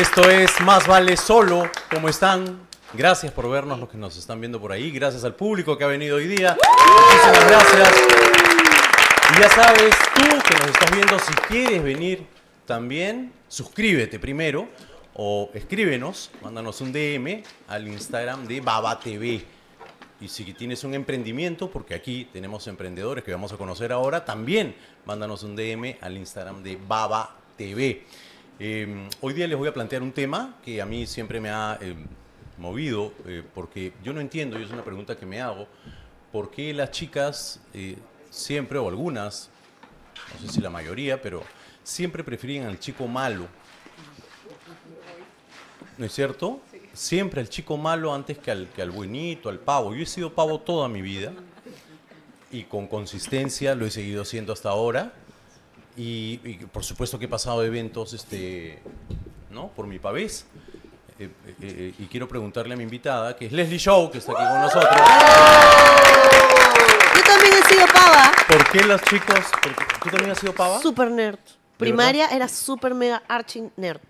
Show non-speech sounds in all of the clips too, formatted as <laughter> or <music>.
Esto es Más Vale Solo. ¿Cómo están? Gracias por vernos los que nos están viendo por ahí. Gracias al público que ha venido hoy día. Muchísimas gracias. Y ya sabes, tú que nos estás viendo, si quieres venir también, suscríbete primero o escríbenos, mándanos un DM al Instagram de Baba TV. Y si tienes un emprendimiento, porque aquí tenemos emprendedores que vamos a conocer ahora, también mándanos un DM al Instagram de Baba TV. Em, hoy día les voy a plantear un tema que a mí siempre me ha em, movido, eh, porque yo no entiendo, y es una pregunta que me hago, por qué las chicas eh, siempre, o algunas, no sé si la mayoría, pero siempre prefieren al chico malo. ¿No es cierto? Siempre al chico malo antes que al, que al buenito, al pavo. Yo he sido pavo toda mi vida y con consistencia lo he seguido haciendo hasta ahora y, por supuesto que he pasado eventos este, ¿no? por mi pavés. Eh, eh, eh, y quiero preguntarle a mi invitada, que es Leslie Show, que está aquí con nosotros. Yo también he sido pava. ¿Por qué los chicos? ¿Tú también has sido pava? Super nerd. Primaria era super mega archi nerd.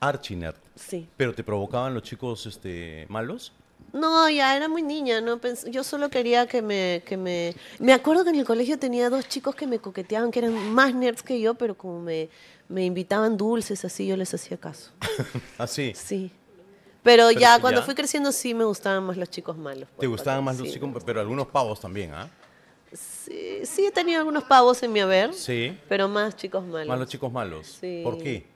Archi nerd. Sí. ¿Pero te provocaban los chicos este, malos? No, ya era muy niña, no yo solo quería que me, que me... Me acuerdo que en el colegio tenía dos chicos que me coqueteaban, que eran más nerds que yo, pero como me, me invitaban dulces, así yo les hacía caso. ¿Así? <laughs> ¿Ah, sí. Pero, ya cuando fui creciendo sí me gustaban más los chicos malos. Pues, ¿Te gustaban más los chicos? Pero algunos pavos también, ¿ah? Sí, sí, he tenido algunos pavos en mi haber. Sí. Pero más chicos malos. Más los chicos malos. Sí. ¿Por qué?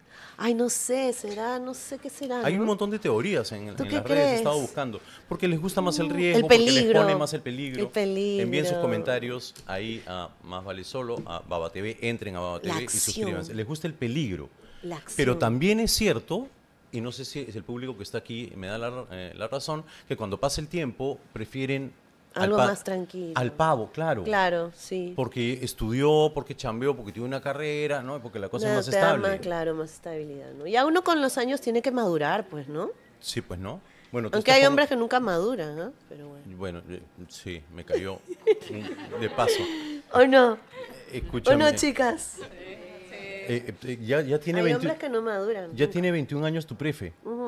ay, no sé, será, no sé qué será. Hay un montón de teorías en, en las redes, he estado buscando, porque les gusta más el mm, riesgo, porque les pone más el peligro. Envíen sus comentarios ahí a Más Vale Solo, a Baba TV, entren a Baba TV y suscríbanse. Les gusta el peligro. Pero también es cierto y no sé si es el público que está aquí me da la eh, razón, que cuando pasa el tiempo prefieren algo más tranquilo. Al pavo, claro. Claro, sí. Porque estudió, porque chambeó, porque tiene una carrera, Porque la cosa es más estable. claro, más estabilidad, Y a uno con los años tiene que madurar, pues, ¿no? Sí, pues, ¿no? Bueno, Aunque hay hombres que nunca maduran, bueno. Eh, sí, me cayó de paso. <laughs> ¿O no? Escúchame. ¿O no, chicas? Eh, eh, ya, ya, tiene Hay hombres que no maduran. Ya tiene 21 años tu prefe. Uh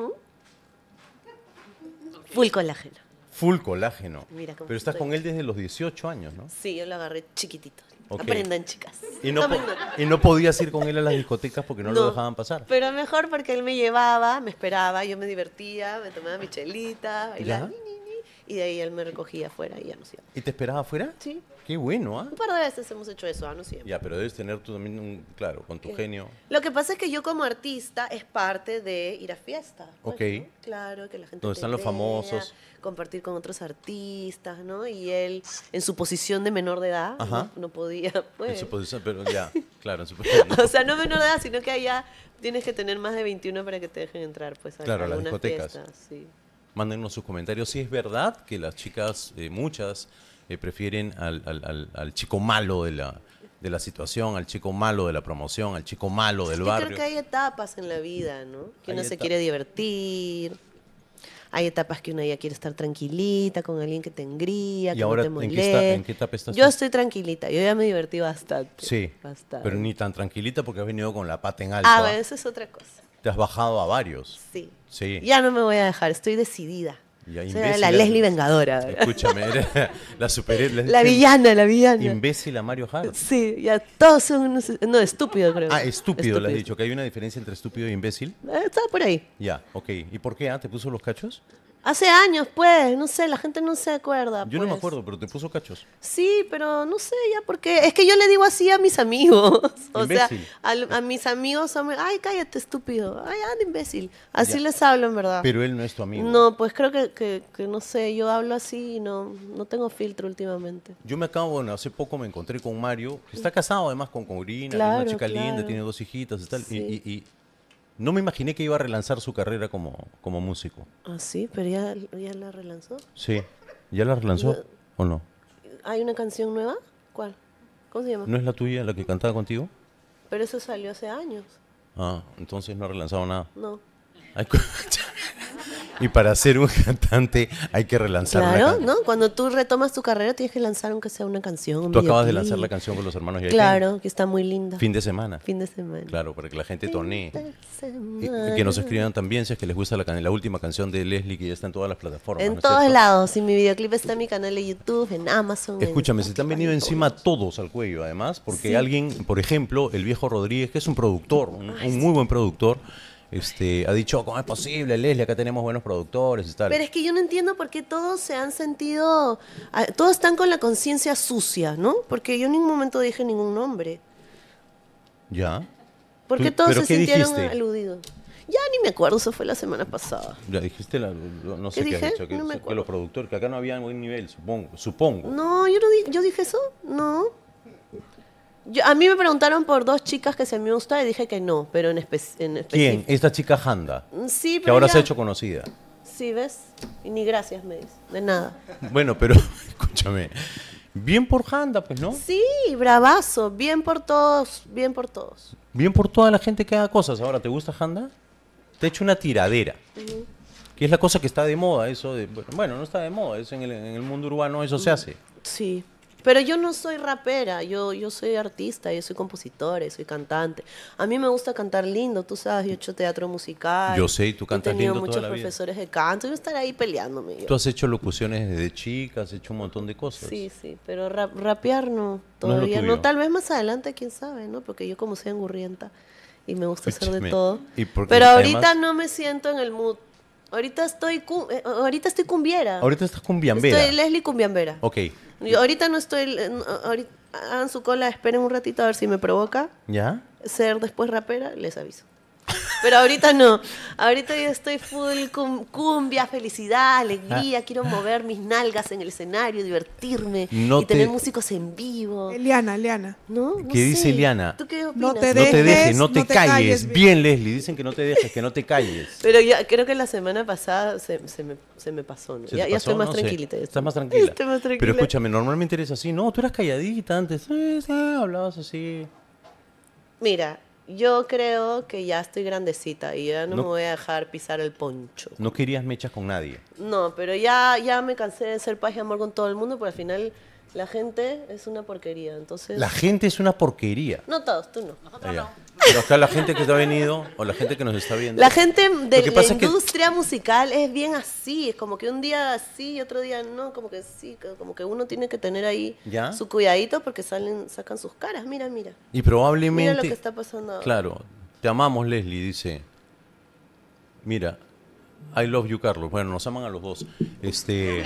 con Full colágeno full colágeno. Pero estás con él desde los 18 años, ¿no? Sí, yo lo agarré chiquitito. Aprendan, chicas. Y no, podías ir con él a las discotecas porque no, lo dejaban pasar. Pero mejor porque él me llevaba, me esperaba, yo me divertía, me tomaba mi chelita, bailaba y de ahí él me recogía afuera y ya no ¿Y te esperaba afuera? Sí. Qué bueno, ¿ah? Un par de veces hemos hecho eso, ¿ah? No siempre. Ya, pero debes tener tú también, un, claro, con tu genio. Lo que pasa es que yo como artista es parte de ir a fiestas. Pues, ok. Claro, que la gente... Donde están los famosos. Compartir con otros artistas, ¿no? Y él, en su posición de menor de edad, No, podía... En su pues. posición, pero ya, claro, en su <laughs> posición. <laughs> o sea, no menor de edad, sino que allá tienes que tener más de 21 para que te dejen entrar, pues, a claro, las discotecas. sí mándenos sus comentarios. Si es verdad que las chicas, eh, muchas, eh, prefieren al, chico malo de la, de la situación, al chico malo de la promoción, al chico malo del barrio. Yo creo que hay etapas en la vida, ¿no? Que uno se quiere divertir. Hay etapas que uno ya quiere estar tranquilita con alguien que te engría, que no te ¿en, qué etapa estás? Yo estoy tranquilita, yo ya me divertí bastante. Sí, pero ni tan tranquilita porque has venido con la pata en alto. Ah, ¿ah? bueno, eso es otra cosa. Te has bajado a varios. Sí. Ya no me voy a dejar, estoy decidida. Ya, imbécil, la Leslie Vengadora. Escúchame, <laughs> la super... La, villana, la villana. Imbécil a Mario Hart. Sí, ya todos son No, estúpido creo. Ah, estúpido, le has dicho, que hay una diferencia entre estúpido e imbécil. Eh, está por ahí. Ya, ok. ¿Y por qué? Ah? ¿Te puso los cachos? Hace años, pues, no sé, la gente no se acuerda. Yo no me pues. acuerdo, pero te puso cachos. Sí, pero no sé ya porque es que yo le digo así a mis amigos. <laughs> o sea, a, mis amigos, ay, cállate, estúpido. Ay, anda, ah, imbécil. Así les hablo, en verdad. Pero él no es tu amigo. No, pues creo que, no sé, yo hablo así y no, no tengo filtro últimamente. Yo me acabo, bueno, hace poco me encontré con Mario, que está casado además con Corina, una chica linda, tiene dos hijitas y tal. y no me imaginé que iba a relanzar su carrera como, como músico. Ah, sí, pero ya, la relanzó. Sí, ¿ya la relanzó o no? ¿Hay una canción nueva? ¿Cuál? ¿Cómo se llama? ¿No es la tuya la que cantaba contigo? Pero eso salió hace años. Ah, entonces no ha relanzado nada. No. Ay, <laughs> Y para ser un <laughs> cantante hay que relanzar Claro, ¿no? Cuando tú retomas tu carrera tienes que lanzar aunque sea una canción. Un tú acabas de lanzar la canción con los hermanos y Claro, que está muy linda. Fin de semana. Fin de semana. Claro, para que la gente tornee. Que nos escriban también si es que les gusta la, la última canción de Leslie que ya está en todas las plataformas. En todos lados. Y mi videoclip está en mi canal de YouTube, en Amazon. Escúchame, se te han venido encima todos. al cuello además, porque alguien, por ejemplo, el viejo Rodríguez, que es un productor, un muy buen productor, este, ha dicho, ¿cómo es posible, Leslie? Acá tenemos buenos productores y tal. Pero es que yo no entiendo por qué todos se han sentido, todos están con la conciencia sucia, ¿no? Porque yo en ningún momento dije ningún nombre. ¿Ya? Porque todos se sintieron aludidos. Ya ni me acuerdo, eso fue la semana pasada. Ya dijiste, no sé qué, has dicho, que, los productores, que acá no había buen nivel, supongo. supongo. No, yo no di yo dije eso, no a mí me preguntaron por dos chicas que se me gusta y dije que no, pero en, en específico. Esta chica Handa. Mm, sí, pero. Que ahora se ha hecho conocida. Sí, ¿ves? Y ni gracias me dice, de nada. Bueno, pero <laughs> escúchame. Bien por Handa, pues, ¿no? Sí, bravazo. Bien por todos, bien por todos. Bien por toda la gente que haga cosas. Ahora, ¿te gusta Handa? Te he hecho una tiradera. Que es la cosa que está de moda, eso de, Bueno, no está de moda, eso en el, en el mundo urbano eso se hace. Sí. Pero yo no soy rapera, yo, yo soy artista, yo soy compositora, soy cantante. A mí me gusta cantar lindo, tú sabes, yo he hecho teatro musical. Yo sé, y tú cantas lindo. He tenido muchos profesores de canto, yo estaré ahí peleándome. Tú has hecho locuciones de chicas, has hecho un montón de cosas. Sí, sí, pero rapear no, todavía no, Tal vez más adelante, quién sabe, ¿no? Porque yo como soy engurrienta y me gusta hacer de todo. pero ahorita no me siento en el mood. Ahorita estoy, eh, ahorita estoy cumbiera. Ahorita estás cumbiambera. Estoy Leslie cumbiambera. Ok ahorita no estoy. Eh, ahorita, hagan su cola, esperen un ratito a ver si me provoca. ¿Ya? Ser después rapera, les aviso. Pero ahorita no. Ahorita yo estoy full cumbia, felicidad, alegría. Ah. Quiero mover mis nalgas en el escenario, divertirme y tener músicos en vivo. Eliana, Eliana. ¿No? no qué dice Eliana? No te dejes, no te, calles. Bien, Leslie. Dicen que no te dejes, que no te calles. Pero ya creo que la semana pasada se, me, pasó. ya, estoy más tranquilita. Estás más <laughs> tranquila. Estoy más tranquila. Pero escúchame, normalmente eres así. No, tú eras calladita antes. hablabas así. Mira, yo creo que ya estoy grandecita y ya no, me voy a dejar pisar el poncho. No querías mechas con nadie. No, pero ya, ya me cansé de ser paz y amor con todo el mundo, porque al final la gente es una porquería. Entonces... La gente es una porquería. No todos, tú no. Nosotros no. Pero acá la gente que te ha venido o la gente que nos está viendo. La gente de la industria musical es bien así, es como que un día sí y otro día no, como que sí, como que uno tiene que tener ahí su cuidadito porque salen, sacan sus caras, mira, mira. Y probablemente... Mira lo que está pasando ahora. Claro, te amamos Leslie, dice. Mira, I love you Carlos. Bueno, nos aman a los dos. Este...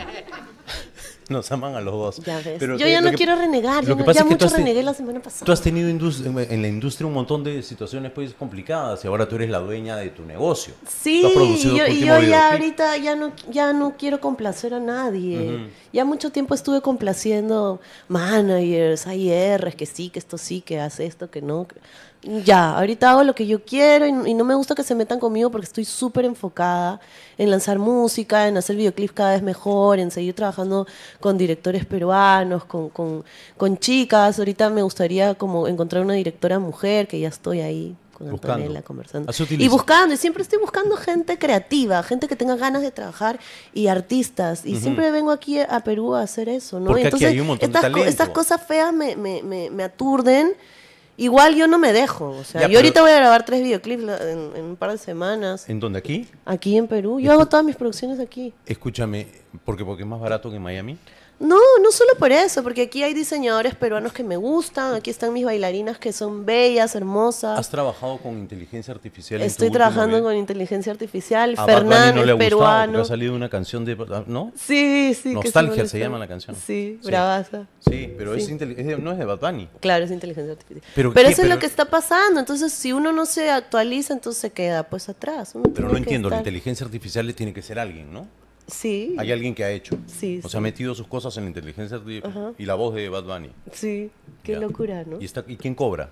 <laughs> Nos aman a los dos. Ya ves. yo ya no quiero renegar. ya mucho renegué la semana pasada. Tú has tenido en la industria un montón de situaciones pues complicadas y ahora tú eres la dueña de tu negocio. Sí, y yo, ya ahorita ya no, ya no quiero complacer a nadie. Ya mucho tiempo estuve complaciendo managers, IRs, que sí, que esto sí, que hace esto, que no. Ya, ahorita hago lo que yo quiero y, no me gusta que se metan conmigo porque estoy súper enfocada en lanzar música, en hacer videoclips cada vez mejor, en seguir trabajando con directores peruanos, con, con, con chicas. Ahorita me gustaría como encontrar una directora mujer, que ya estoy ahí con Antonella conversando. Ah, y buscando, y siempre estoy buscando gente creativa, gente que tenga ganas de trabajar y artistas. Y siempre vengo aquí a Perú a hacer eso, ¿no? estas, cosas feas me, me, me aturden Igual yo no me dejo. O sea, yo ahorita voy a grabar tres videoclips en, un par de semanas. ¿En dónde? ¿Aquí? Aquí en Perú. Yo hago todas mis producciones aquí. Escúchame, porque porque es más barato que en Miami. No, no solo por eso, porque aquí hay diseñadores peruanos que me gustan, aquí están mis bailarinas que son bellas, hermosas. ¿Has trabajado con inteligencia artificial? Estoy trabajando con inteligencia artificial. A no peruano. ha salido una canción de... ¿No? Sí, sí. Nostalgia se, llama la canción. Sí, bravaza. Sí, pero Es, no es de Bad Claro, es inteligencia artificial. Pero, eso es lo que está pasando. Entonces, si uno no se actualiza, entonces se queda pues atrás. pero no entiendo, la inteligencia artificial le tiene que ser alguien, ¿no? Sí. Hay alguien que ha hecho. Sí. O sea, ha metido sus cosas en la inteligencia artificial y la voz de Bad Bunny. Sí, qué locura, ¿no? ¿Y, está, quién cobra?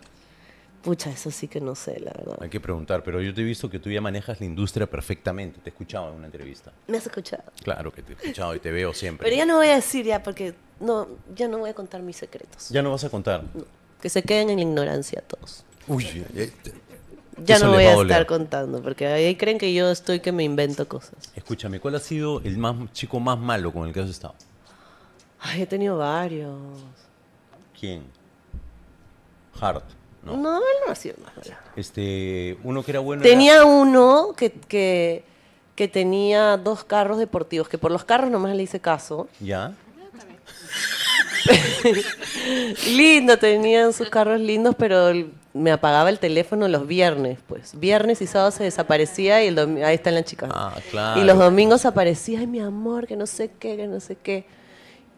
Pucha, eso sí que no sé, la verdad. Hay que preguntar, pero yo te he visto que tú ya manejas la industria perfectamente. Te he escuchado en una entrevista. ¿Me has escuchado? Claro que te he escuchado y te veo siempre. Pero ya no voy a decir ya, porque no, ya no voy a contar mis secretos. ¿Ya no vas a contar? que se queden en la ignorancia todos. Uy, eh, ya no voy a, estar contando, porque ahí creen que yo estoy que me invento cosas. Escúchame, ¿cuál ha sido el más chico más malo con el que has estado? Ay, he tenido varios. ¿Quién? Hart. No, no él no ha sido malo. Este, uno que era bueno. Tenía uno que, que, tenía dos carros deportivos, que por los carros nomás le hice caso. Ya. <laughs> Lindo, tenían sus carros lindos, pero me apagaba el teléfono los viernes, pues. Viernes y sábado se desaparecía y el ahí está la chica. Ah, claro. Y los domingos aparecía, ay, mi amor, que no sé qué, que no sé qué.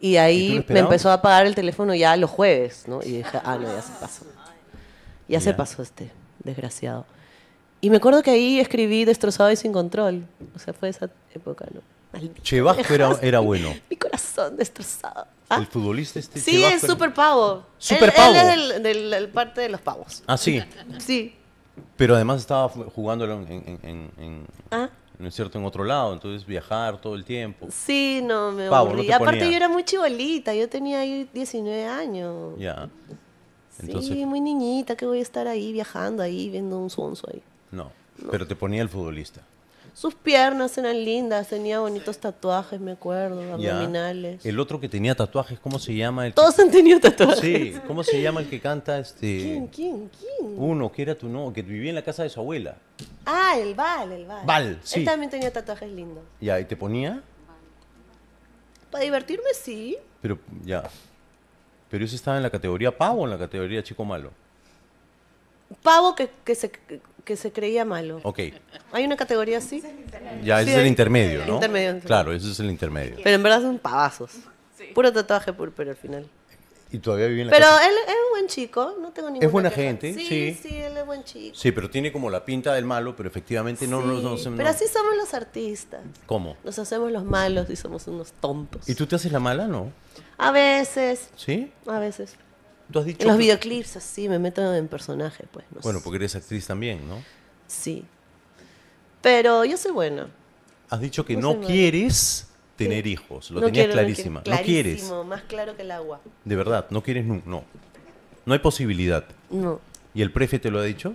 Y ahí me empezó a apagar el teléfono ya los jueves, ¿no? Y dije, ah, no, ya se pasó. ya se pasó este desgraciado. Y me acuerdo que ahí escribí Destrozado y sin control. O sea, fue esa época, ¿no? Maldito. era, bueno. Mi corazón destrozado. El ah. futbolista este. Sí, es super pavo. Super pavo. es del, parte de los pavos. Ah, sí. sí. Pero además estaba jugándolo en, ah. cierto? En otro lado, entonces viajar todo el tiempo. Sí, no, me Pavo, Aparte yo era muy chibolita, yo tenía ahí 19 años. Ya. sí, muy niñita que voy a estar ahí viajando ahí, viendo un sonso ahí. no, pero te ponía el futbolista. Sus piernas eran lindas, tenía bonitos tatuajes, me acuerdo, abdominales. El otro que tenía tatuajes, ¿cómo se llama? El Todos han tenido tatuajes. Sí, ¿cómo se llama el que canta este? ¿Quién, quién, quién? Uno que era tu no, que vivía en la casa de su abuela. Ah, el Val, el Val. Val, sí. Él también tenía tatuajes lindos. Ya, ¿y te ponía? Para divertirme, sí. Pero, ya. Pero ese estaba en la categoría pavo o en la categoría chico malo. Pavo que se que se creía malo. Ok. ¿Hay una categoría así? Ya, ese es el intermedio, ¿no? Intermedio. Claro, ese es el intermedio. Pero en verdad son pavazos. Puro tatuaje pero al final. Y todavía vive en la Pero él es un buen chico, no tengo ninguna Es buena gente, sí, sí. él es buen chico. Sí, pero tiene como la pinta del malo, pero efectivamente no nos... pero así somos los artistas. ¿Cómo? Nos hacemos los malos y somos unos tontos. ¿Y tú te haces la mala, no? A veces. ¿Sí? A veces los videoclips, así, me meto en personaje, pues. bueno, porque eres actriz también, ¿no? Sí. Pero yo soy buena. Has dicho que no, quieres tener hijos. Lo tenías clarísima. No, clarísimo, no quieres. Más claro que el agua. De verdad, no quieres nunca. No. No hay posibilidad. No. ¿Y el prefe te lo ha dicho?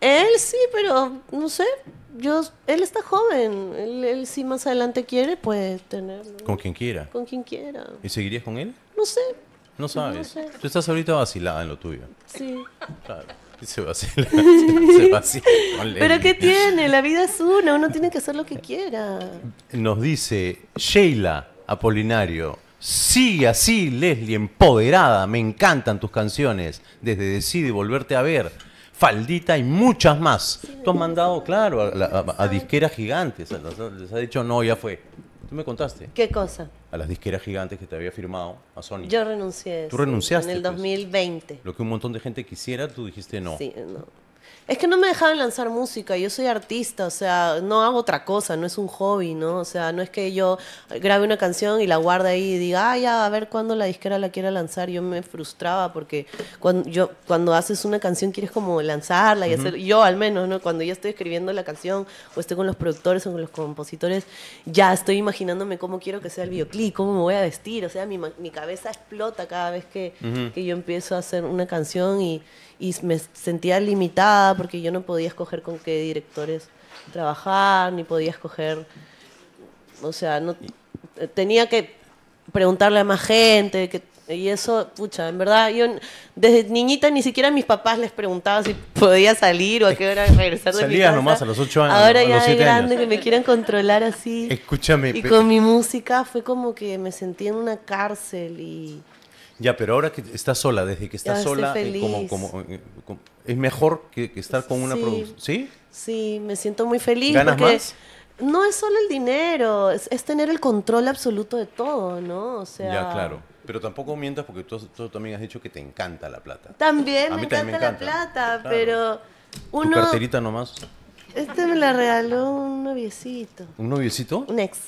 Él sí, pero no sé. Yo, él está joven. Él, si más adelante quiere, puede tener. Con quien quiera. Con quien quiera. ¿Y seguirías con él? No sé. No sabes. Tú estás ahorita vacilada en lo tuyo. Sí. Claro. Se vacila, <laughs> se vacila Pero ¿qué tiene? La vida es una, uno tiene que hacer lo que quiera. Nos dice Sheila Apolinario, Sí, así Leslie, empoderada, me encantan tus canciones, desde Decide Volverte a Ver, Faldita y muchas más. Tú has mandado, claro, a, disqueras gigantes, les ha dicho no, ya fue. Tú me contaste. ¿Qué cosa? a las disqueras gigantes que te había firmado a Sony. Yo renuncié. Tú renunciaste. En el 2020. Pues. lo que un montón de gente quisiera, tú dijiste no. Sí, no. Es que no me dejaban lanzar música, yo soy artista, o sea, no hago otra cosa, no es un hobby, ¿no? O sea, no es que yo grabe una canción y la guarde ahí y diga, ah, ya, a ver cuándo la disquera la quiera lanzar. Yo me frustraba porque cuando, yo, cuando haces una canción quieres como lanzarla y hacer, yo al menos, ¿no? Cuando ya estoy escribiendo la canción o estoy con los productores o con los compositores, ya estoy imaginándome cómo quiero que sea el videoclip, cómo me voy a vestir, o sea, mi, cabeza explota cada vez que yo empiezo a hacer una canción y y me sentía limitada porque yo no podía escoger con qué directores trabajar, ni podía escoger, o sea, no eh, tenía que preguntarle a más gente, y eso, pucha, en verdad, yo desde niñita ni siquiera a mis papás les preguntaba si podía salir o a qué hora regresar de Salías nomás a los ocho años. Ahora ya grande que me quieran controlar así. Escúchame. Y con mi música fue como que me sentí en una cárcel y ya, pero ahora que estás sola, desde que estás sola, eh, Como, eh, como, es mejor que, estar con una producción. ¿Sí? Sí, me siento muy feliz. ¿Ganas porque más? No es solo el dinero, es, tener el control absoluto de todo, ¿no? Ya, claro. Pero tampoco mientas porque tú, también has dicho que te encanta la plata. También, me, encanta, la plata, pero uno. ¿Tu carterita nomás? Este me la regaló un noviecito. ¿Un noviecito? Un ex.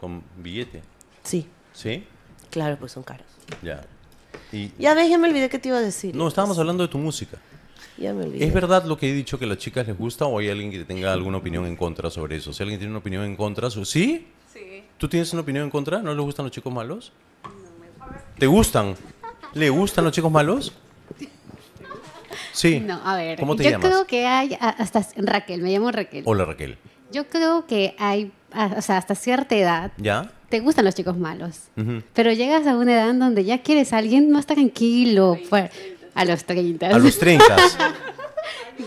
¿Con billete? Sí. ¿Sí? Claro, pues son caros. Ya. ya ves, ya me olvidé que te iba a decir. No, estábamos hablando de tu música. Ya me olvidé. ¿Es verdad lo que he dicho que a las chicas les gusta o hay alguien que tenga alguna opinión en contra sobre eso? Si alguien tiene una opinión en contra, ¿sí? ¿sí? ¿Tú tienes una opinión en contra? ¿No les gustan los chicos malos? ¿Te gustan? ¿Le gustan los chicos malos? Sí. No, a ver. ¿Cómo te yo llamas? creo que hay hasta Raquel, me llamo Raquel. Hola Raquel. Yo creo que hay o sea, hasta cierta edad. ¿Ya? te gustan los chicos malos, pero llegas a una edad en donde ya quieres a alguien más tranquilo, a los 30. A los 30. <laughs>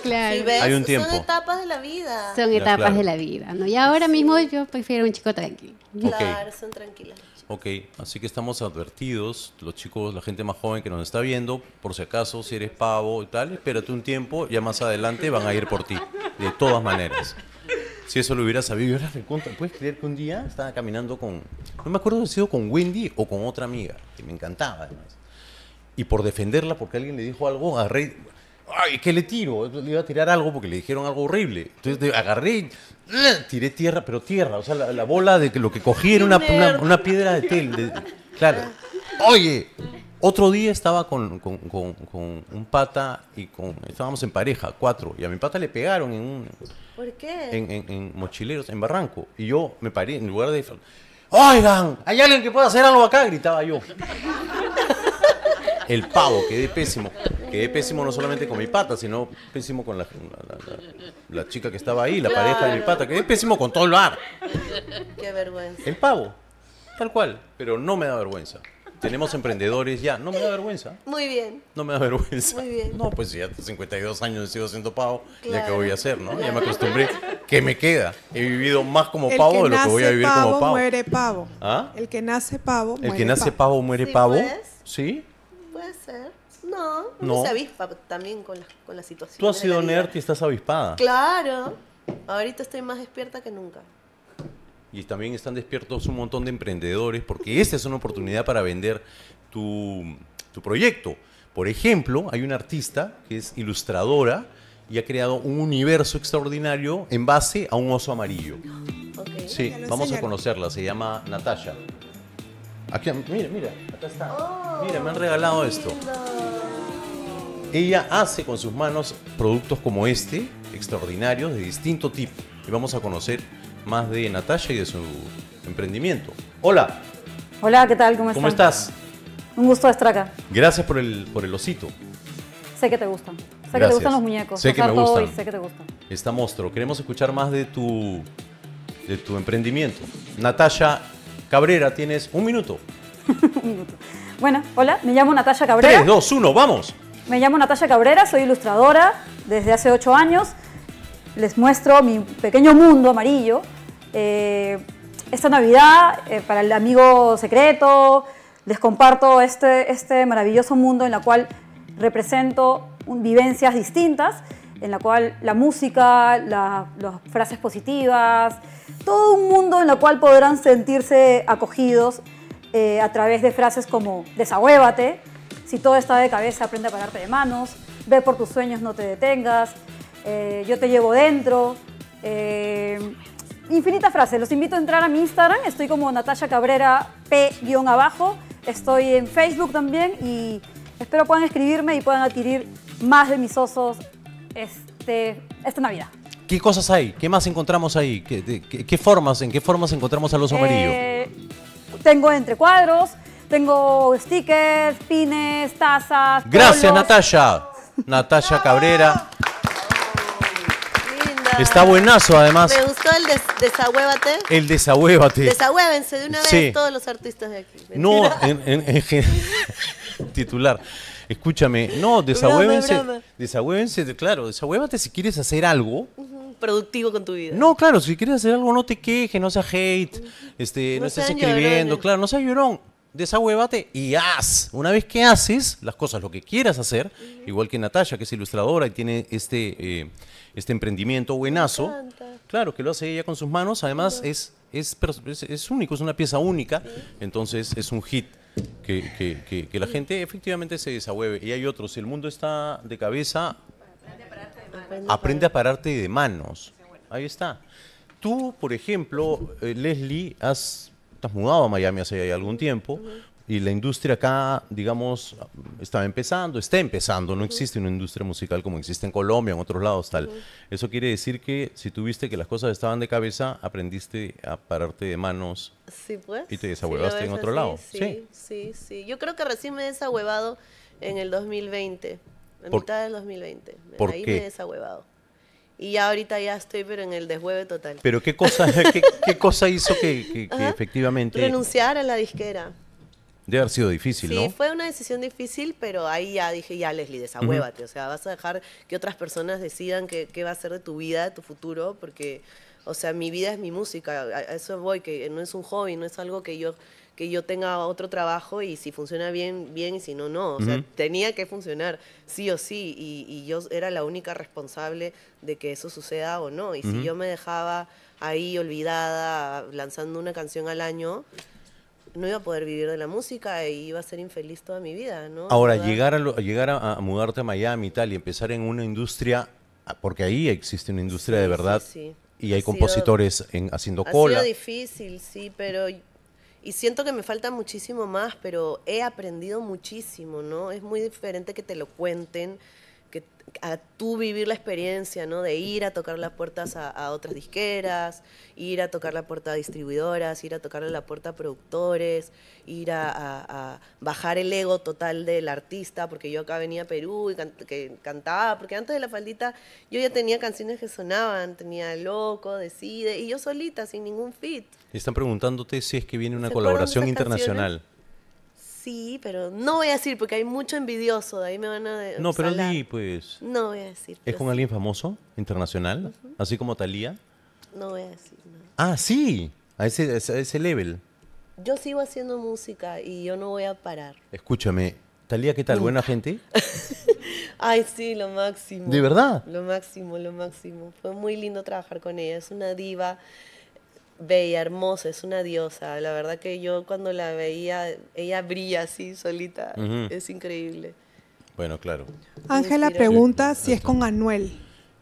claro. Hay un tiempo. Son etapas de la vida. Son etapas de la vida, ¿no? Y ahora mismo yo prefiero un chico tranquilo. Claro, son tranquilos. Ok, así que estamos advertidos, los chicos, la gente más joven que nos está viendo, por si acaso, si eres pavo y tal, espérate un tiempo, ya más adelante van a ir por ti, de todas maneras. Si eso lo hubiera sabido, yo era recontra. ¿Puedes creer que un día estaba caminando con. No me acuerdo si ha sido con Wendy o con otra amiga, que me encantaba además. Y por defenderla, porque alguien le dijo algo, agarré. ¡Ay, que le tiro! Le iba a tirar algo porque le dijeron algo horrible. Entonces agarré, ¡ah! tiré tierra, pero tierra. O sea, la, bola de lo que cogí era una, piedra de tel. claro. Oye, otro día estaba con, un pata y con, estábamos en pareja, cuatro, y a mi pata le pegaron en un... ¿Por qué? En, mochileros, en Barranco. Y yo me paré, en lugar de... Oigan, hay alguien que pueda hacer algo acá, gritaba yo. El pavo, quedé pésimo. Quedé pésimo no solamente con mi pata, sino pésimo con la, chica que estaba ahí, la pareja de mi pata. Quedé pésimo con todo el bar. Qué vergüenza. El pavo, tal cual, pero no me da vergüenza tenemos emprendedores ya. No me da vergüenza. Muy bien. No me da vergüenza. Muy bien. No, pues ya 52 años he sido siendo pavo. Ya que voy a hacer, ¿no? Ya me acostumbré. ¿Qué me queda? He vivido más como pavo de lo que voy a vivir como pavo. ¿Ah? El que nace pavo. Muere pavo. el que nace pavo, muere pavo. Pues. ¿Sí? Puede ser. No, no, se avispa también con la, con la situación. Tú has sido nerd y estás avispada. Claro. Ahorita estoy más despierta que nunca y también están despiertos un montón de emprendedores porque esta es una oportunidad para vender tu, proyecto. Por ejemplo, hay una artista que es ilustradora y ha creado un universo extraordinario en base a un oso amarillo. Sí, vamos a conocerla, se llama Natasha. Aquí, mira, mira, acá está. Oh, mira, me han regalado esto. Ella hace con sus manos productos como este, extraordinarios, de distinto tipo. Y vamos a conocer más de Natalia y de su emprendimiento. Hola. Hola, ¿qué tal? ¿Cómo, estás? Un gusto estar acá. Gracias por el, por el osito. Sé que te gustan. Sé que te gustan los muñecos. Sé que me gustan. sé que te gustan. Está monstruo. Queremos escuchar más de tu, de tu emprendimiento. Natalia Cabrera, tienes un minuto. <laughs> un minuto. Bueno, hola, me llamo Natalia Cabrera. ¡Tres, dos, uno, vamos. Me llamo Natalia Cabrera, soy ilustradora desde hace ocho años. Les muestro mi pequeño mundo amarillo eh, esta Navidad, eh, para el amigo secreto, les comparto este, este maravilloso mundo en el cual represento vivencias distintas, en la cual la música, las frases positivas, todo un mundo en el cual podrán sentirse acogidos eh, a través de frases como desahuévate, si todo está de cabeza aprende a pararte de manos, ve por tus sueños no te detengas, yo te llevo dentro, infinitas frases. Los invito a entrar a mi Instagram. Estoy como Natasha Cabrera P-abajo. Estoy en Facebook también y espero puedan escribirme y puedan adquirir más de mis osos este, esta Navidad. ¿Qué cosas hay? ¿Qué más encontramos ahí? ¿Qué, formas, ¿En qué formas encontramos al oso amarillos? Eh, tengo entre cuadros, tengo stickers, pines, tazas. Gracias, Natalia! Natalia. Natasha <laughs> Cabrera. Está buenazo, además. Me gustó el des El desahuévate. Desahuévense de una vez todos los artistas de aquí. No, en, en, <laughs> titular. Escúchame, no, desahuévense. Desahuévense, claro, desahuévate si quieres hacer algo. productivo con tu vida. No, claro, si quieres hacer algo, no te quejes, no seas hate, este, no, estés escribiendo, claro, no seas llorón. Desahuévate y haz. Una vez que haces las cosas, lo que quieras hacer, igual que Natalia, que es ilustradora y tiene este. Eh, este emprendimiento buenazo. Claro, que lo hace ella con sus manos. Además, es, es, único, es una pieza única. Entonces, es un hit que, la gente efectivamente se desahueve. Y hay otros. el mundo está de cabeza, aprende a pararte de manos. Ahí está. Tú, por ejemplo, eh, Leslie, has, te has mudado a Miami hace algún tiempo y la industria acá, digamos, estaba empezando, está empezando, no existe una industria musical como existe en Colombia, en otros lados, tal. Eso quiere decir que si tuviste que las cosas estaban de cabeza, aprendiste a pararte de manos pues. y te desahuevaste en otro lado. Sí, sí, sí, Yo creo que recién me he desahuevado en el 2020, en mitad del 2020. ¿Por Ahí me he desahuevado. Y ya ahorita ya estoy, pero en el deshueve total. ¿Pero qué cosa, <laughs> qué, cosa hizo que efectivamente...? Renunciar a la disquera. Debe haber sido difícil, ¿no? Sí, fue una decisión difícil, pero ahí ya dije, ya Leslie, desahuévate. O sea, vas a dejar que otras personas decidan qué, qué va a ser de tu vida, de tu futuro, porque, o sea, mi vida es mi música. A eso voy, que no es un hobby, no es algo que yo que yo tenga otro trabajo y si funciona bien, bien, y si no, no. O sea, tenía que funcionar, sí o sí, y, y, yo era la única responsable de que eso suceda o no. Y si yo me dejaba ahí olvidada, lanzando una canción al año, no iba a poder vivir de la música e iba a ser infeliz toda mi vida, ¿no? Ahora, llegar, a, llegar a, mudarte a Miami y tal y empezar en una industria, ah, porque ahí existe una industria de verdad y hay compositores en, haciendo cola. Ha sido difícil, sí, pero... Y siento que me falta muchísimo más, pero he aprendido muchísimo, ¿no? Es muy diferente que te lo cuenten que a tú vivir la experiencia, ¿no? De ir a tocar las puertas a, otras disqueras, ir a tocar la puerta a distribuidoras, ir a tocar la puerta a productores, ir a, bajar el ego total del artista, porque yo acá venía a Perú y que cantaba, porque antes de La Faldita yo ya tenía canciones que sonaban, tenía Loco, Decide, y yo solita, sin ningún fit. Están preguntándote si es que viene una colaboración internacional. Sí, pero no voy a decir porque hay mucho envidioso, de ahí me van a... no, pero sí, pues... No voy a decir. ¿Es con alguien famoso, internacional, así como Talía? No voy a decir Ah, sí, a ese, a ese level. Yo sigo haciendo música y yo no voy a parar. Escúchame, Talía, ¿qué tal? ¿Buena gente? <laughs> Ay, sí, lo máximo. ¿De verdad? Lo máximo, lo máximo. Fue muy lindo trabajar con ella. Es una diva bella, hermosa, es una diosa. La verdad que yo cuando la veía, ella brilla así solita. Es increíble. Bueno, claro. Ángela pregunta si es con Anuel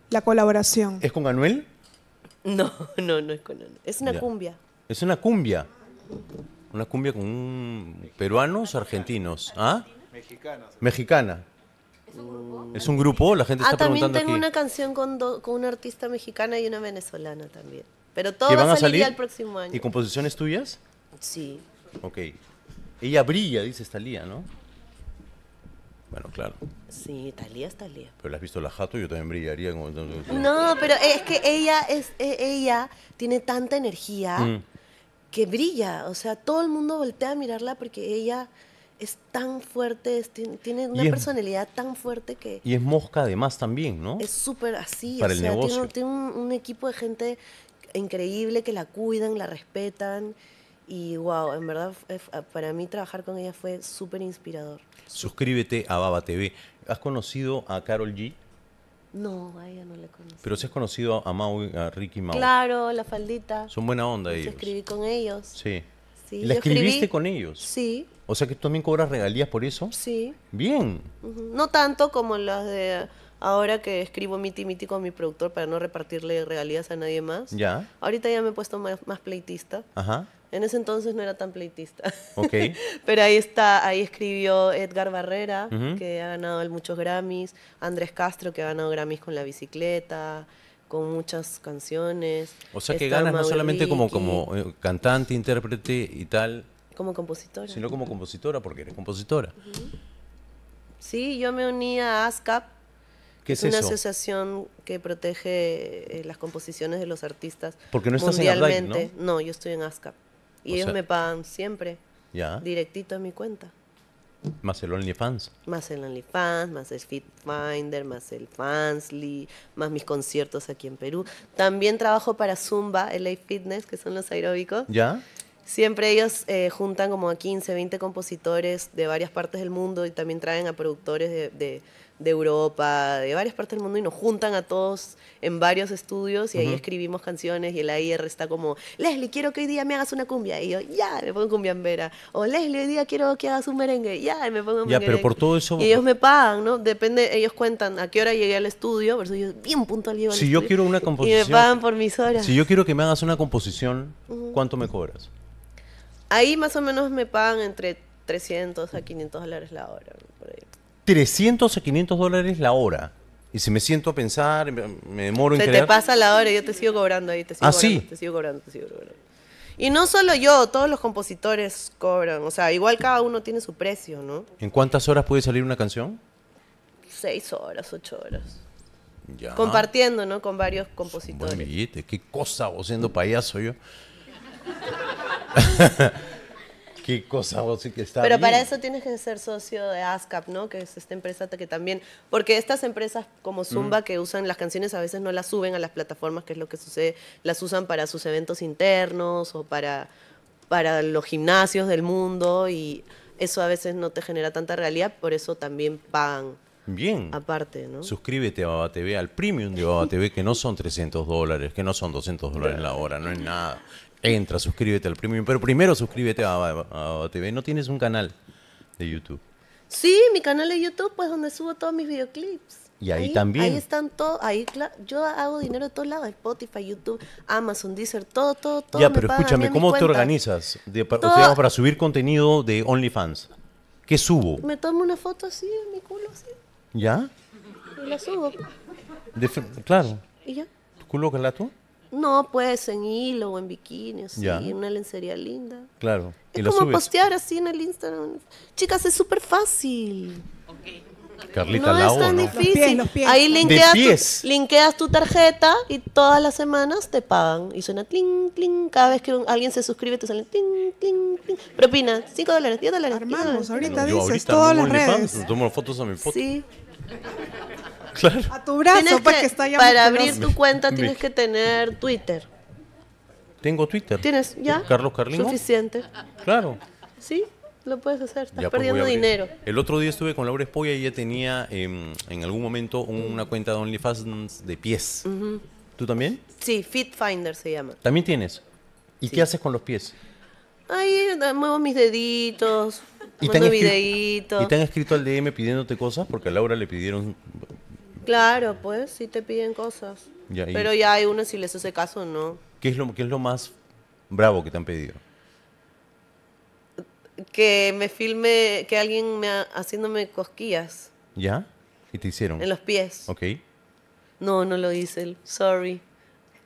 la colaboración. ¿Es con Anuel? No, <laughs> no, no es con Anuel. Es una cumbia. Es una cumbia. Una cumbia con un... peruanos, argentinos. ¿Ah? Mexicanos. Mexicana. ¿Es un grupo? La gente ah, está preguntando también tengo una canción con, con una artista mexicana y una venezolana también. Pero todo va a salir, el próximo año. ¿Y composiciones tuyas? Sí. Ok. Ella brilla, dice Talía, ¿no? Bueno, claro. Sí, Talía es Talía. Pero la has visto la jato, yo también brillaría. No, pero es que ella, es, e, ella tiene tanta energía mm. que brilla. O sea, todo el mundo voltea a mirarla porque ella es tan fuerte, tiene una personalidad tan fuerte que... Y es mosca además también, ¿no? Es súper así, Para el negocio. tiene, un, equipo de gente increíble que la cuidan, la respetan. Y wow, en verdad eh, ah, para mí trabajar con ella fue súper inspirador. Suscríbete a Baba TV. ¿Has conocido a Carol G? No, a ella no la conozco. Pero sí has conocido a Mau, a Ricky Mau. Claro, la faldita. Son buena onda ellos. Yo escribí con ellos. Sí. ¿La escribiste con ellos? Sí. O sea que tú también cobras regalías por eso. Sí. Bien. No tanto como las de ahora que escribo miti miti con mi productor para no repartirle regalías a nadie más. Ya. Ahorita ya me he puesto más, pleitista. Ajá. En ese entonces no era tan pleitista. Ok. <laughs> Pero ahí está, ahí escribió Edgar Barrera, que ha ganado muchos Grammys, Andrés Castro, que ha ganado Grammys con la bicicleta, con muchas canciones. O sea que ganas no solamente como, como eh, cantante, intérprete y tal. Como compositora. Sino como compositora, porque eres compositora. Sí, yo me uní a ASCAP, es una asociación que protege eh, las composiciones de los artistas. Porque no estás mundialmente. en ¿no? yo estoy en ASCAP. Y ellos me pagan siempre. Ya. Directito a mi cuenta. Más el OnlyFans. Más el OnlyFans, más el FitFinder, más el Fansly, más mis conciertos aquí en Perú. También trabajo para Zumba, LA Fitness, que son los aeróbicos. Ya. Siempre ellos eh, juntan como a 15, 20 compositores de varias partes del mundo y también traen a productores de de Europa, de varias partes del mundo y nos juntan a todos en varios estudios y ahí escribimos canciones y el AIR está como, Leslie, quiero que hoy día me hagas una cumbia. Y yo, ya, me pongo cumbia vera. O Leslie, hoy día quiero que hagas un merengue. Ya, me pongo merengue. pero por todo eso... Y ellos me pagan, ¿no? Depende, ellos cuentan a qué hora llegué al estudio, por eso yo bien puntual Si yo quiero una composición... <laughs> Y me pagan por mis horas. Si yo quiero que me hagas una composición, ¿cuánto me cobras? Ahí más o menos me pagan entre 300 a 500 dólares la hora, por ahí. 300 a 500 dólares la hora. Y si me siento a pensar, me demoro en te pasa la hora yo te sigo cobrando ahí, te sigo ah, cobrando, te sigo cobrando, te sigo cobrando. Y no solo yo, todos los compositores cobran. O sea, igual cada uno tiene su precio, ¿no? ¿En cuántas horas puede salir una canción? Seis horas, ocho horas. Compartiendo, ¿no? Con varios compositores. qué cosa, vos siendo payaso yo. <laughs> Qué cosa vos sí que está. Pero para eso tienes que ser socio de ASCAP, ¿no? Que es esta empresa que también. Porque estas empresas como mm. Zumba que usan las canciones a veces no las suben a las plataformas, que es lo que sucede. Las usan para sus eventos internos o para, para los gimnasios del mundo y eso a veces no te genera tanta realidad, por eso también pagan. Bien. Aparte, ¿no? Suscríbete a Baba TV, al premium de Baba TV, que no son 300 dólares, que no son 200 dólares la hora, no es nada. Entra, suscríbete al premium. Pero primero suscríbete a, TV. No tienes un canal de YouTube. Sí, mi canal de YouTube, pues donde subo todos mis videoclips. Y ahí, también. Ahí están todos, ahí yo hago dinero de todos lados, Spotify, YouTube, Amazon, Deezer, todo, todo, todo. Ya, pero ¿eh? escúchame, ¿cómo te organizas? De, para, subir contenido de OnlyFans. ¿Qué subo? Me tomo una foto así, en mi culo así. ¿Ya? Y la subo. claro. ¿Y ya? ¿Tu culo tú? No, pues en hilo o en bikini, así, en una lencería linda. Claro. Es como postear así en el Instagram. Chicas, es súper fácil. Okay. Carlita no es tan difícil. Ahí linkeas tu, tu, tarjeta y todas las semanas te pagan. Y suena cling, cling. Cada vez que alguien se suscribe te sale cling, cling, cling. Propina, 5 dólares, 10 dólares. Armamos, ahorita dices, todas las redes. tomo fotos a mi foto. Sí a tu brazo para pues, que, está ya Para abrir tu cuenta tienes que tener Twitter. Tengo Twitter. ¿Tienes ya? Carlos Carlino. Suficiente. Claro. Sí, lo puedes hacer. Estás pues, perdiendo dinero. El otro día estuve con Laura Espoya y ella tenía em, en algún momento una cuenta de OnlyFans de pies. ¿Tú también? Sí, FitFinder se llama. ¿También tienes? ¿Y qué haces con los pies? Ahí eh, muevo mis deditos, ¿Y mando videitos. ¿Y te han escrito al DM pidiéndote cosas? Porque a Laura le pidieron Claro, pues sí te piden cosas. Pero ya hay uno si les hace caso no. ¿Qué es, lo, ¿Qué es lo más bravo que te han pedido? Que me filme, que alguien me haciéndome cosquillas ¿Ya? ¿Y te hicieron? en los pies. Ok. No, no lo hice Sorry.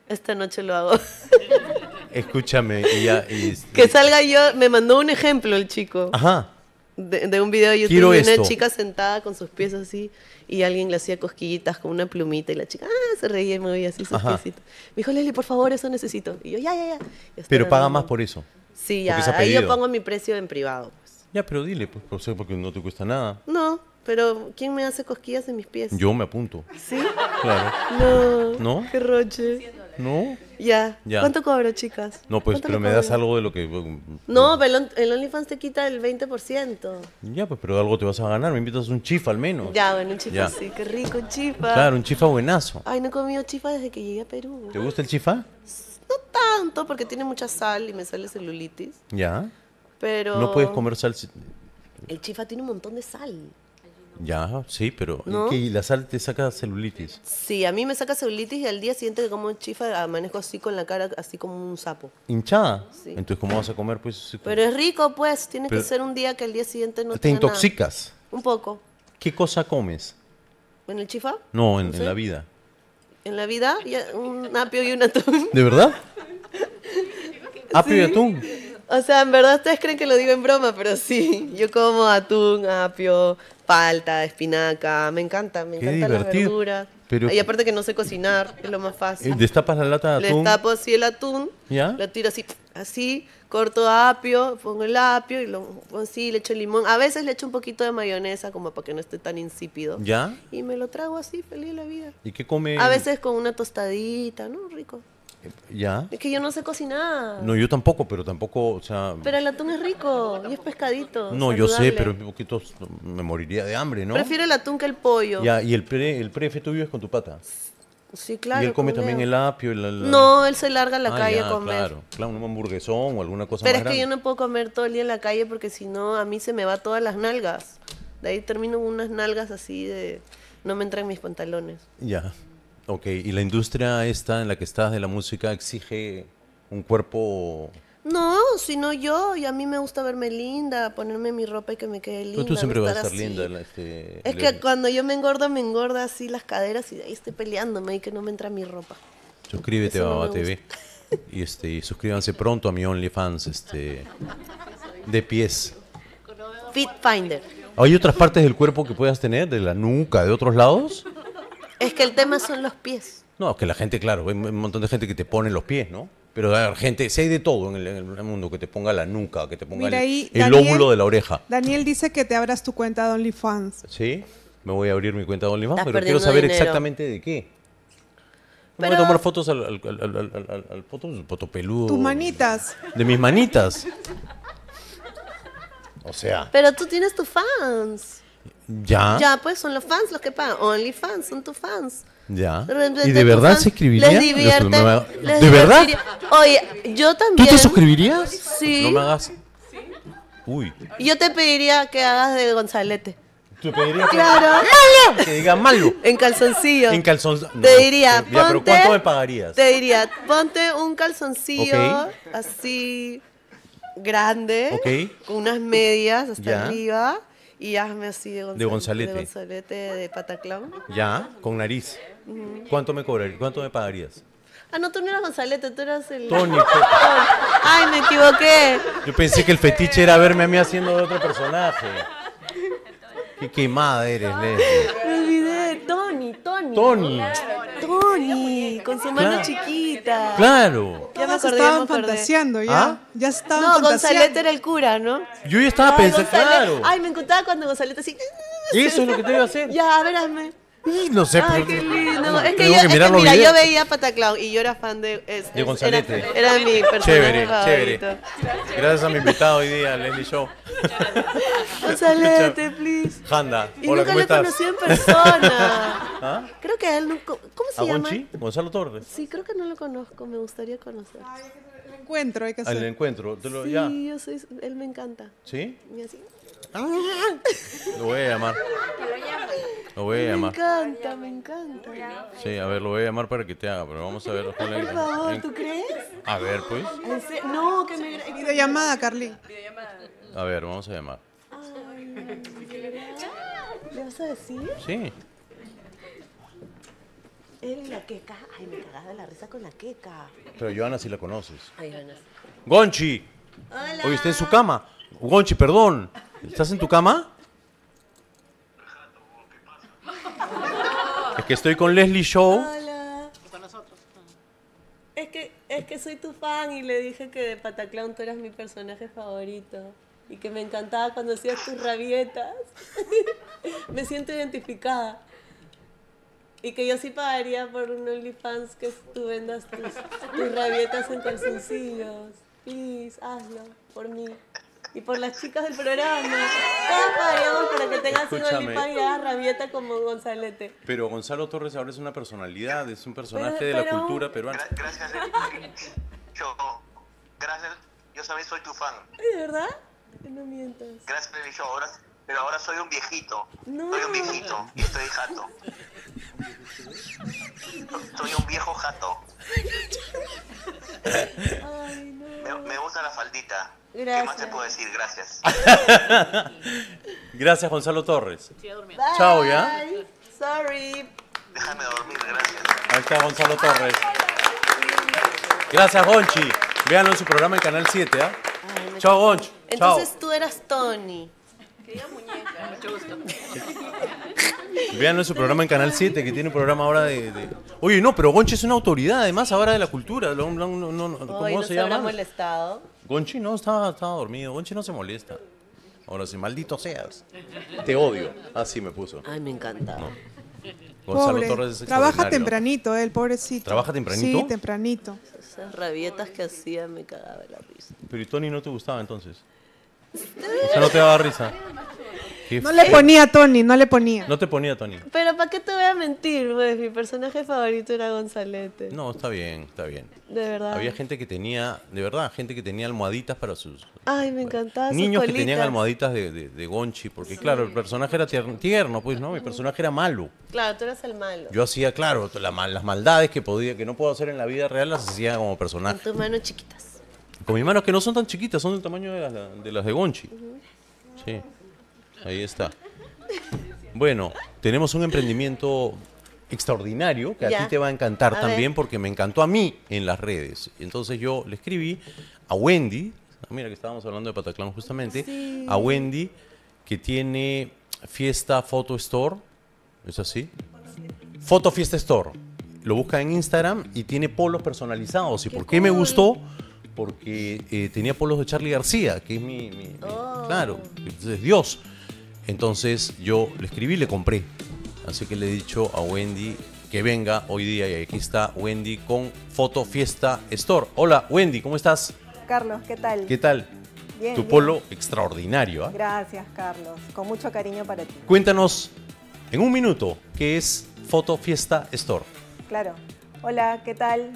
Esta noche lo hago. Escúchame. Y ya, que este salga yo, me mandó un ejemplo el chico. Ajá de, un video de YouTube de una chica sentada con sus pies así y alguien le hacía cosquillitas con una plumita y la chica ah, se reía y me veía así sus Me dijo, Leli por favor, eso necesito. Y yo, ya, ya, ya. Pero paga más por eso. Sí, ya. Ahí yo pongo mi precio en privado. Pues. Ya, pero dile, pues, porque no te cuesta nada. No, pero ¿quién me hace cosquillas en mis pies? Yo me apunto. ¿Sí? Claro. No. ¿No? Qué roche. No. Ya. ¿Cuánto cobro, chicas? No, pues, pero me das algo de lo que. No, pues. pero el OnlyFans te quita el 20%. Ya, pues, pero algo te vas a ganar. Me invitas un chifa al menos. Ya, bueno, un chifa sí, qué rico, un chifa. Claro, un chifa buenazo. Ay, no he comido chifa desde que llegué a Perú. ¿eh? ¿Te gusta el chifa? No tanto, porque tiene mucha sal y me sale celulitis. Ya. Pero. No puedes comer sal. El chifa tiene un montón de sal. Ya, sí, pero ¿y la sal te saca celulitis? Sí, a mí me saca celulitis y al día siguiente que como chifa amanezco así con la cara, así como un sapo. ¿Hinchada? Sí. Entonces, ¿cómo vas a comer? pues? Pero es rico, pues. Tiene que ser un día que al día siguiente no ¿Te intoxicas? Un poco. ¿Qué cosa comes? ¿En el chifa? No, en, la vida. ¿En la vida? Un apio y un atún. ¿De verdad? <laughs> ¿Apio y atún? O sea, en verdad ustedes creen que lo digo en broma, pero sí. Yo como atún, apio, palta, espinaca, me encanta, me encanta encantan y aparte que no sé cocinar, es lo más fácil. fácil. Eh, destapas la lata de atún? Le tapo así el atún, lo tiro así, así, corto apio, pongo el apio y lo pongo así, le echo limón. A veces le echo un poquito de mayonesa como para que no esté tan insípido. ¿Ya? Y me lo trago así, feliz la vida. ¿Y qué come? A veces con una tostadita, ¿no? Rico. ¿Ya? Es que yo no sé cocinar. No, yo tampoco, pero tampoco, o sea... Pero el atún es rico y es pescadito. No, yo sé, pero un poquito me moriría de hambre, ¿no? Prefiero el atún que el pollo. Ya, y el, pre, el prefe tuyo es con tu pata. Sí, claro. Y él come también el apio. no, él se larga a la ah, calle a comer. Claro, claro, un hamburguesón o alguna cosa Pero es que yo no puedo comer todo el día en la calle porque si no, a mí se me va todas las nalgas. De ahí termino unas nalgas así de. No me entran mis pantalones. Ya. Ok, ¿y la industria esta en la que estás de la música exige un cuerpo...? No, sino yo, y a mí me gusta verme linda, ponerme mi ropa y que me quede linda. tú siempre vas a estar linda. Este, es que cuando yo me engordo, me engorda así las caderas y ahí estoy peleándome y que no me entra mi ropa. Suscríbete a, TV <laughs> y, este, y suscríbanse pronto a mi OnlyFans este, de pies. FitFinder. ¿Hay otras partes del cuerpo que puedas tener, de la nuca, de otros lados? Es que el tema son los pies. No, es que la gente, claro, hay un montón de gente que te pone los pies, ¿no? Pero hay gente, si hay de todo en el, mundo, que te ponga la nuca, que te ponga el, lóbulo de la oreja. Daniel dice que te abras tu cuenta de OnlyFans. Sí, me voy a abrir mi cuenta de OnlyFans, pero quiero saber exactamente de qué. voy a tomar fotos al, foto peludo. Tus manitas. De mis manitas. O sea. Pero tú tienes tus fans. Ya. Ya, pues son los fans los que pagan. Only fans, son tus fans. Ya. ¿Y de verdad se escribiría? ¿De verdad? Oye, yo también. ¿Tú te suscribirías? Sí. No me hagas. Uy. Yo te pediría que hagas de Gonzalete. Te pediría que, claro. ¡Malo! que diga malo. En calzoncillo. En calzoncillo. te diría, ponte, ya, pero ¿cuánto me pagarías? Te diría, ponte un calzoncillo así grande, Ok. con unas medias hasta arriba y hazme así de, Gonzal de Gonzalete. De Gonzalete, Ya, con nariz. ¿Cuánto me cobrarías? ¿Cuánto me pagarías? Ah, no, tú no eras Gonzalete, tú eras el... Tony. Ay, me equivoqué. Yo pensé que el fetiche era verme a mí haciendo de otro personaje. Qué quemada eres, Leslie. Tony, Tony. con su mano chiquita. Claro. Ya me estaban fantaseando ya. ¿Ah? Ya estaban No, Gonzalete era el cura, ¿no? Yo ya estaba pensando, claro. Ay, me encantaba cuando Gonzalete así... Eso es lo que te iba a hacer. Ya, a y no sé. Ay, qué lindo. Es que, yo, es que mira, yo veía Pataclown y yo era fan de. Es, Gonzalete. Era, era mi personaje Chévere, favorito. chévere. Gracias a mi invitado hoy día, Leslie Show. Gonzalete, please. Handa, y hola, nunca ¿cómo lo estás? conocí en persona. <laughs> ¿Ah? Creo que él ¿Cómo se llama? Gonzalo Torres. Sí, creo que no lo conozco. Me gustaría conocer. Ay, el encuentro hay que ah, hacer. El encuentro. lo, sí, yo soy. Él me encanta. ¿Sí? Y así. Lo voy a llamar. Lo voy a llamar. Me encanta, me encanta. Sí, a ver, lo voy a llamar para que te haga, pero vamos a ver. Por favor, ¿tú crees? A ver, pues. No, que me... llamada, Carly. A ver, vamos a llamar. ¿Le vas a decir? Sí. Eres la queca. Ay, me cagaba la risa con la queca. Pero Joana sí la conoces. Ay, Joana. Gonchi. Hola. Hoy está en su cama. Gonchi, perdón. ¿Estás en tu cama? Es que estoy con Leslie Show. Hola. Es que, es que soy tu fan y le dije que de Pataclown tú eras mi personaje favorito y que me encantaba cuando hacías tus rabietas. <laughs> me siento identificada. Y que yo sí pagaría por un OnlyFans que tú vendas tus, rabietas en calzoncillos. Please, hazlo por mí y por las chicas del programa. Todas podríamos para que tengas un OnlyFans y hagas rabieta como Gonzalete. Pero Gonzalo Torres ahora es una personalidad, es un personaje de la cultura peruana. Gracias, yo, gracias, yo soy tu fan. ¿De verdad? No mientas. Gracias, yo ahora pero ahora soy un viejito. No. Soy un viejito y estoy jato. Soy un viejo jato. Ay, no. me, me, gusta la faldita. Gracias. ¿Qué más te puedo decir? Gracias. <laughs> gracias, Gonzalo Torres. Chao, ¿ya? Sorry. Déjame dormir, gracias. Ahí está Gonzalo Torres. Gracias, Gonchi. Véanlo en su programa en Canal 7, ¿ah? ¿eh? Chao, Gonchi. Entonces tú eras Tony muñeca. <laughs> Mucho gusto. <laughs> Vean nuestro programa en Canal 7, que tiene un programa ahora de, Oye, no, pero Gonchi es una autoridad, además, ahora de la cultura. No, no, no, ¿Cómo se llama? molestado. Gonchi no, estaba, estaba dormido. Gonchi no se molesta. Ahora sí, maldito seas. Te odio. Así ah, me puso. Ay, me encanta. Gonzalo Torres es Trabaja tempranito, el pobrecito. ¿Trabaja tempranito? Sí, tempranito. Esas rabietas que hacía me cagaba la risa. Pero ¿y Tony no te gustaba entonces? no te daba risa. No le ponía a Tony, no le ponía. No te ponía, Tony. Pero ¿para qué te voy a mentir? mi personaje favorito era Gonzalete. No, está bien, está bien. De verdad. Había gente que tenía, de verdad, gente que tenía almohaditas para sus... Ay, me encantaba. Niños que tenían almohaditas de, Gonchi, porque claro, el personaje era tierno, pues no, mi personaje era malo. Claro, tú eras el malo. Yo hacía, claro, las maldades que podía, que no puedo hacer en la vida real, las hacía como personaje. Con tus manos chiquitas. Con mis manos que no son tan chiquitas, son del tamaño de las de, Gonchi. Sí. Ahí está. Bueno, tenemos un emprendimiento extraordinario que a ti te va a encantar también porque me encantó a mí en las redes. Entonces yo le escribí a Wendy, ah, mira que estábamos hablando de Pataclán justamente, a Wendy que tiene Fiesta Photo Store, ¿es así? Foto Fiesta Store. Lo busca en Instagram y tiene polos personalizados. ¿Y por qué me gustó? porque eh, tenía polos de Charlie García, que es mi... Oh. Claro, es Dios. Entonces yo le escribí y le compré. Así que le he dicho a Wendy que venga hoy día y aquí está Wendy con Foto Fiesta Store. Hola Wendy, ¿cómo estás? Carlos, ¿qué tal? ¿Qué tal? Bien, tu polo extraordinario. ¿eh? Gracias, Carlos. Con mucho cariño para ti. Cuéntanos en un minuto qué es Foto Fiesta Store. Claro. Hola, ¿qué tal?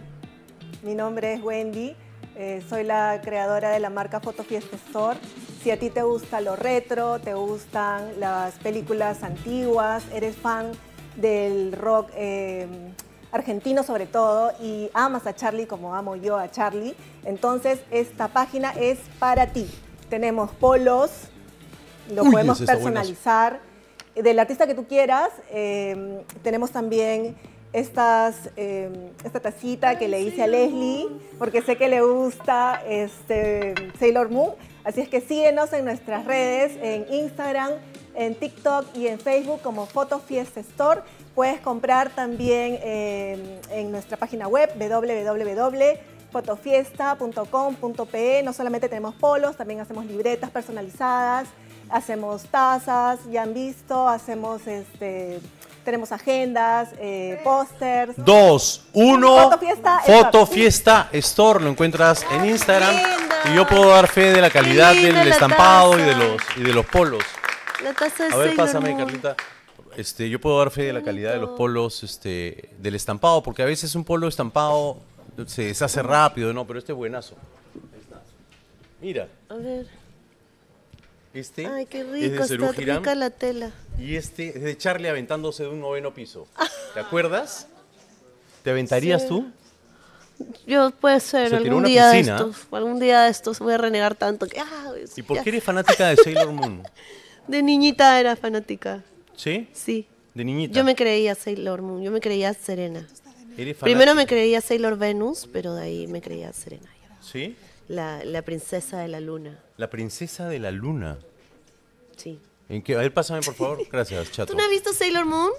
Mi nombre es Wendy. Eh, soy la creadora de la marca Fiesta Store. Si a ti te gusta lo retro, te gustan las películas antiguas, eres fan del rock eh, argentino sobre todo y amas a Charlie como amo yo a Charlie, entonces esta página es para ti. Tenemos polos, lo podemos personalizar. Del artista que tú quieras, eh, tenemos también estas, em, esta tacita que le hice a Leslie, porque sé que le gusta este, Sailor Moon. Así es que síguenos en nuestras redes, en Instagram, en TikTok y en Facebook como Foto Fiesta Store. Puedes comprar también em, en nuestra página web www.fotofiesta.com.pe. No solamente tenemos polos, también hacemos libretas personalizadas, hacemos tazas, ya han visto, hacemos este tenemos agendas, eh, pósters. Dos, uno. Foto Fiesta, Store. Lo encuentras en Instagram. Y yo puedo dar fe de la calidad del estampado y de, los, y de los polos. A ver, pásame, Carlita. Este, yo puedo dar fe de la calidad de los polos, este, del estampado, porque a veces un polo estampado se deshace rápido, no, pero este es buenazo. Mira. A ver. Este qué rico, es de Girán, Y este es de Charlie aventándose de un noveno piso. ¿Te <laughs> acuerdas? ¿Te aventarías tú? Yo puede ser, algún día de estos, algún día de estos voy a renegar tanto ah, ¿Y por qué eres fanática de Sailor Moon? <laughs> de niñita era fanática. ¿Sí? Sí. De niñita. Yo me creía Sailor Moon, yo me creía Serena. Primero me creía Sailor Venus, pero de ahí me creía Serena. ¿Sí? La, la, princesa de la luna. La princesa de la luna. Sí. ¿En qué? A ver, pásame, por favor. <laughs> Gracias, chato. ¿Tú no has visto Sailor Moon?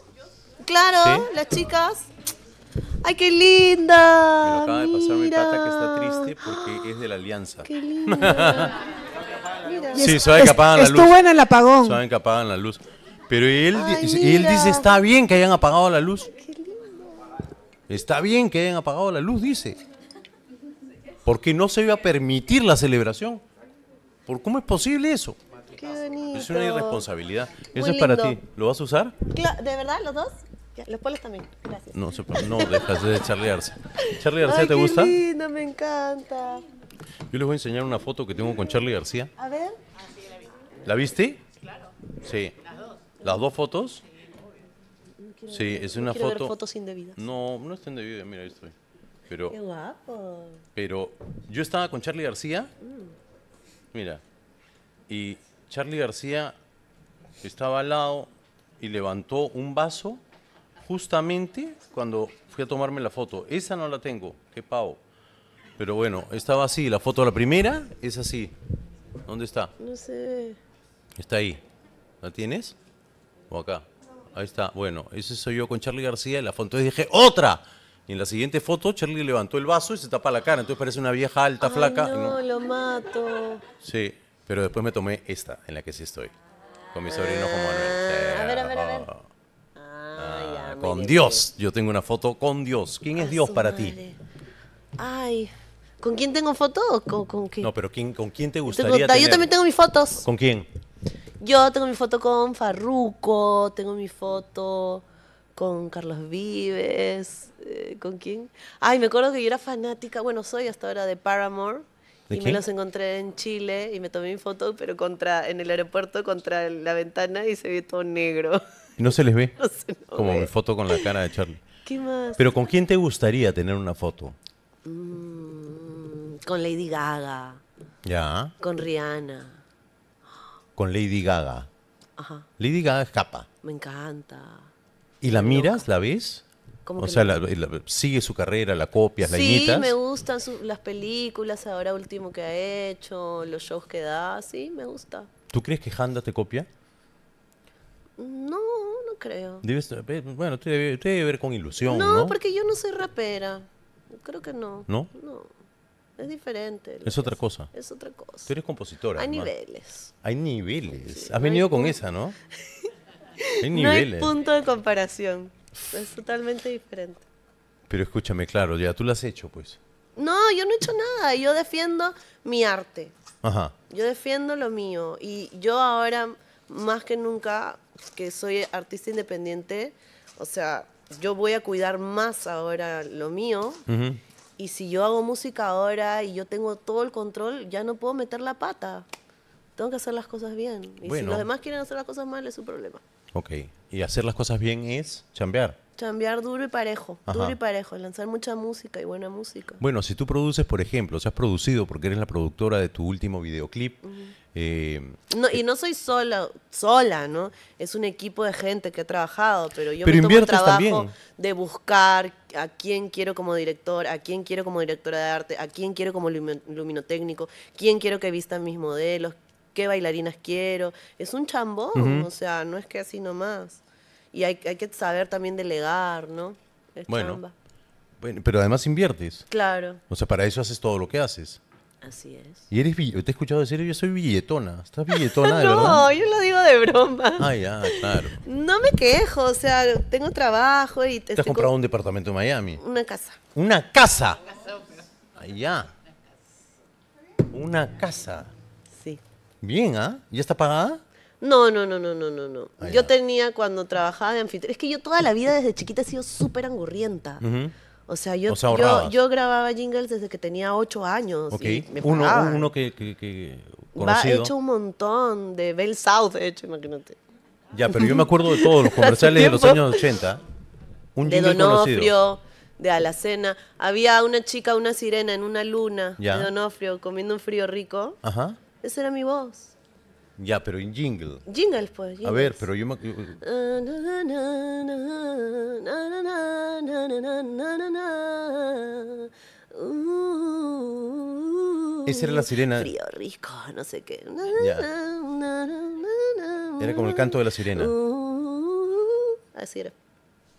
Claro, las chicas. ¡Ay, qué linda! Me lo acaba de pasar mi pata que está triste porque es de la alianza. ¡Qué linda! <laughs> sí, saben que apagan la luz. Estuvo en el apagón. Saben que apagan la luz. Pero él, él dice, está bien que hayan apagado la luz. Qué lindo. Está bien que hayan apagado la luz, dice. Por qué no se iba a permitir la celebración. ¿Por cómo es posible eso? Es una irresponsabilidad. eso es para ti. ¿Lo vas a usar? ¿De verdad los dos? los polos también, gracias. No, sepa, no dejas de charlearse. ¿Charlie García te qué gusta? no me encanta. Yo les voy a enseñar una foto que tengo con Charlie García. A ver. ¿La viste? Claro. Sí. Las dos. ¿Las dos fotos? Sí, es una foto. Ver fotos indebidas. No, no está indebida, mira, ahí estoy pero. Pero yo estaba con Charlie García. Mm. Mira. Y Charlie García estaba al lado y levantó un vaso justamente cuando fui a tomarme la foto. Esa no la tengo, qué pavo. Pero bueno, estaba así, la foto la primera es así. ¿Dónde está? No sé. Está ahí. ¿La tienes? ¿O acá? Ahí está. Bueno, ese soy yo con Charlie García y la foto. Entonces dije, ¡otra! Y en la siguiente foto, Charlie levantó el vaso y se tapa la cara. Entonces parece una vieja alta, flaca. No, lo mato. Sí, pero después me tomé esta, en la que sí estoy. Con mi sobrino Juan Manuel. Ah, a ver, a ver, a ver. Ah, ah, con Dios. Yo tengo una foto con Dios. ¿Quién es Dios para ti? Ay. ¿Con quién tengo fotos? con, quién? No, pero ¿con quién te gustaría Yo también tengo mis fotos. ¿Con quién? Yo tengo mi foto con Farruco, tengo mi foto con Carlos Vives. Eh, ¿Con quién? Ay, me acuerdo que yo era fanática, bueno, soy hasta ahora de Paramore. y me los encontré en Chile y me tomé mi foto, pero contra en el aeropuerto contra la ventana y se ve todo negro. no se les ve? <laughs> Como mi foto con la cara de Charlie. ¿Qué más? Pero ¿con quién te gustaría tener una foto? Mm, con Lady Gaga. Ya. Con Rihanna. Con Lady Gaga. Ajá. Lady Gaga escapa. Me encanta. ¿Y la miras? ¿La ves? o sea, sigue su carrera, la copias, la Sí, me gustan las películas, ahora último que ha hecho, los shows que da, sí, me gusta. ¿Tú crees que Handa te copia? No, no creo. Eh, bueno, te debe, ver con ilusión, no, porque yo no soy rapera. Creo que no. ¿No? No. Es diferente. Es otra cosa. Es otra cosa. Tú eres compositora. Hay niveles. Hay niveles. Has venido con esa, <laughs> ¿no? hay niveles. No hay punto de comparación es totalmente diferente. Pero escúchame, claro, ya tú lo has hecho, pues. No, yo no he hecho nada, yo defiendo mi arte. Ajá. Yo defiendo lo mío y yo ahora más que nunca que soy artista independiente, o sea, yo voy a cuidar más ahora lo mío. Y si yo hago música ahora y yo tengo todo el control, ya no puedo meter la pata. Tengo que hacer las cosas bien. Y si los demás quieren hacer las cosas mal, es su problema. Ok. Y hacer las cosas bien es chambear. Chambear duro y parejo, duro y parejo, lanzar mucha música y buena música. Bueno, si tú produces, por ejemplo, se has producido porque eres la productora de tu último videoclip. Eh, no, y eh, no soy sola, sola, ¿no? Es un equipo de gente que ha trabajado, pero yo me tomo el trabajo de buscar a quién quiero como director, a quién quiero como directora de arte, a quién quiero como luminotécnico, quién quiero que vista mis modelos, qué bailarinas quiero. Es un chambón, o sea, no es que así nomás. Y hay, que saber también delegar, ¿no? Es chamba. pero además inviertes. Claro. O sea, para eso haces todo lo que haces. Así es. Y eres te he escuchado decir, yo soy billetona. ¿Estás billetona <laughs> no, verdad? No, yo lo digo de broma. Ah, ya, claro. No me quejo, o sea, tengo trabajo y... ¿Te has comprado un departamento en Miami? Una casa. ¿Una casa? Una casa. Una casa. Bien, ¿ah? ¿Ya está pagada? No, no, no, no, no, no, no. Ah, yo tenía cuando trabajaba de anfitrión. Es que yo toda la vida desde chiquita he sido súper angurrienta. O sea, yo, yo, yo, grababa jingles desde que tenía ocho años. me uno, uno que, Va, hecho un montón de Bell South, he hecho, imagínate. Ya, pero yo me acuerdo de todos los <laughs> comerciales de los años 80. Un de Donofrio, de Alacena. Había una chica, una sirena en una luna ya. de Donofrio comiendo un frío rico. Ajá. Esa era mi voz. Ya, pero en jingle. Jingle, pues. A ver, pero yo me... Uh, Esa era la sirena. Frío, no sé qué. Era como el canto de la sirena. Uh, así era.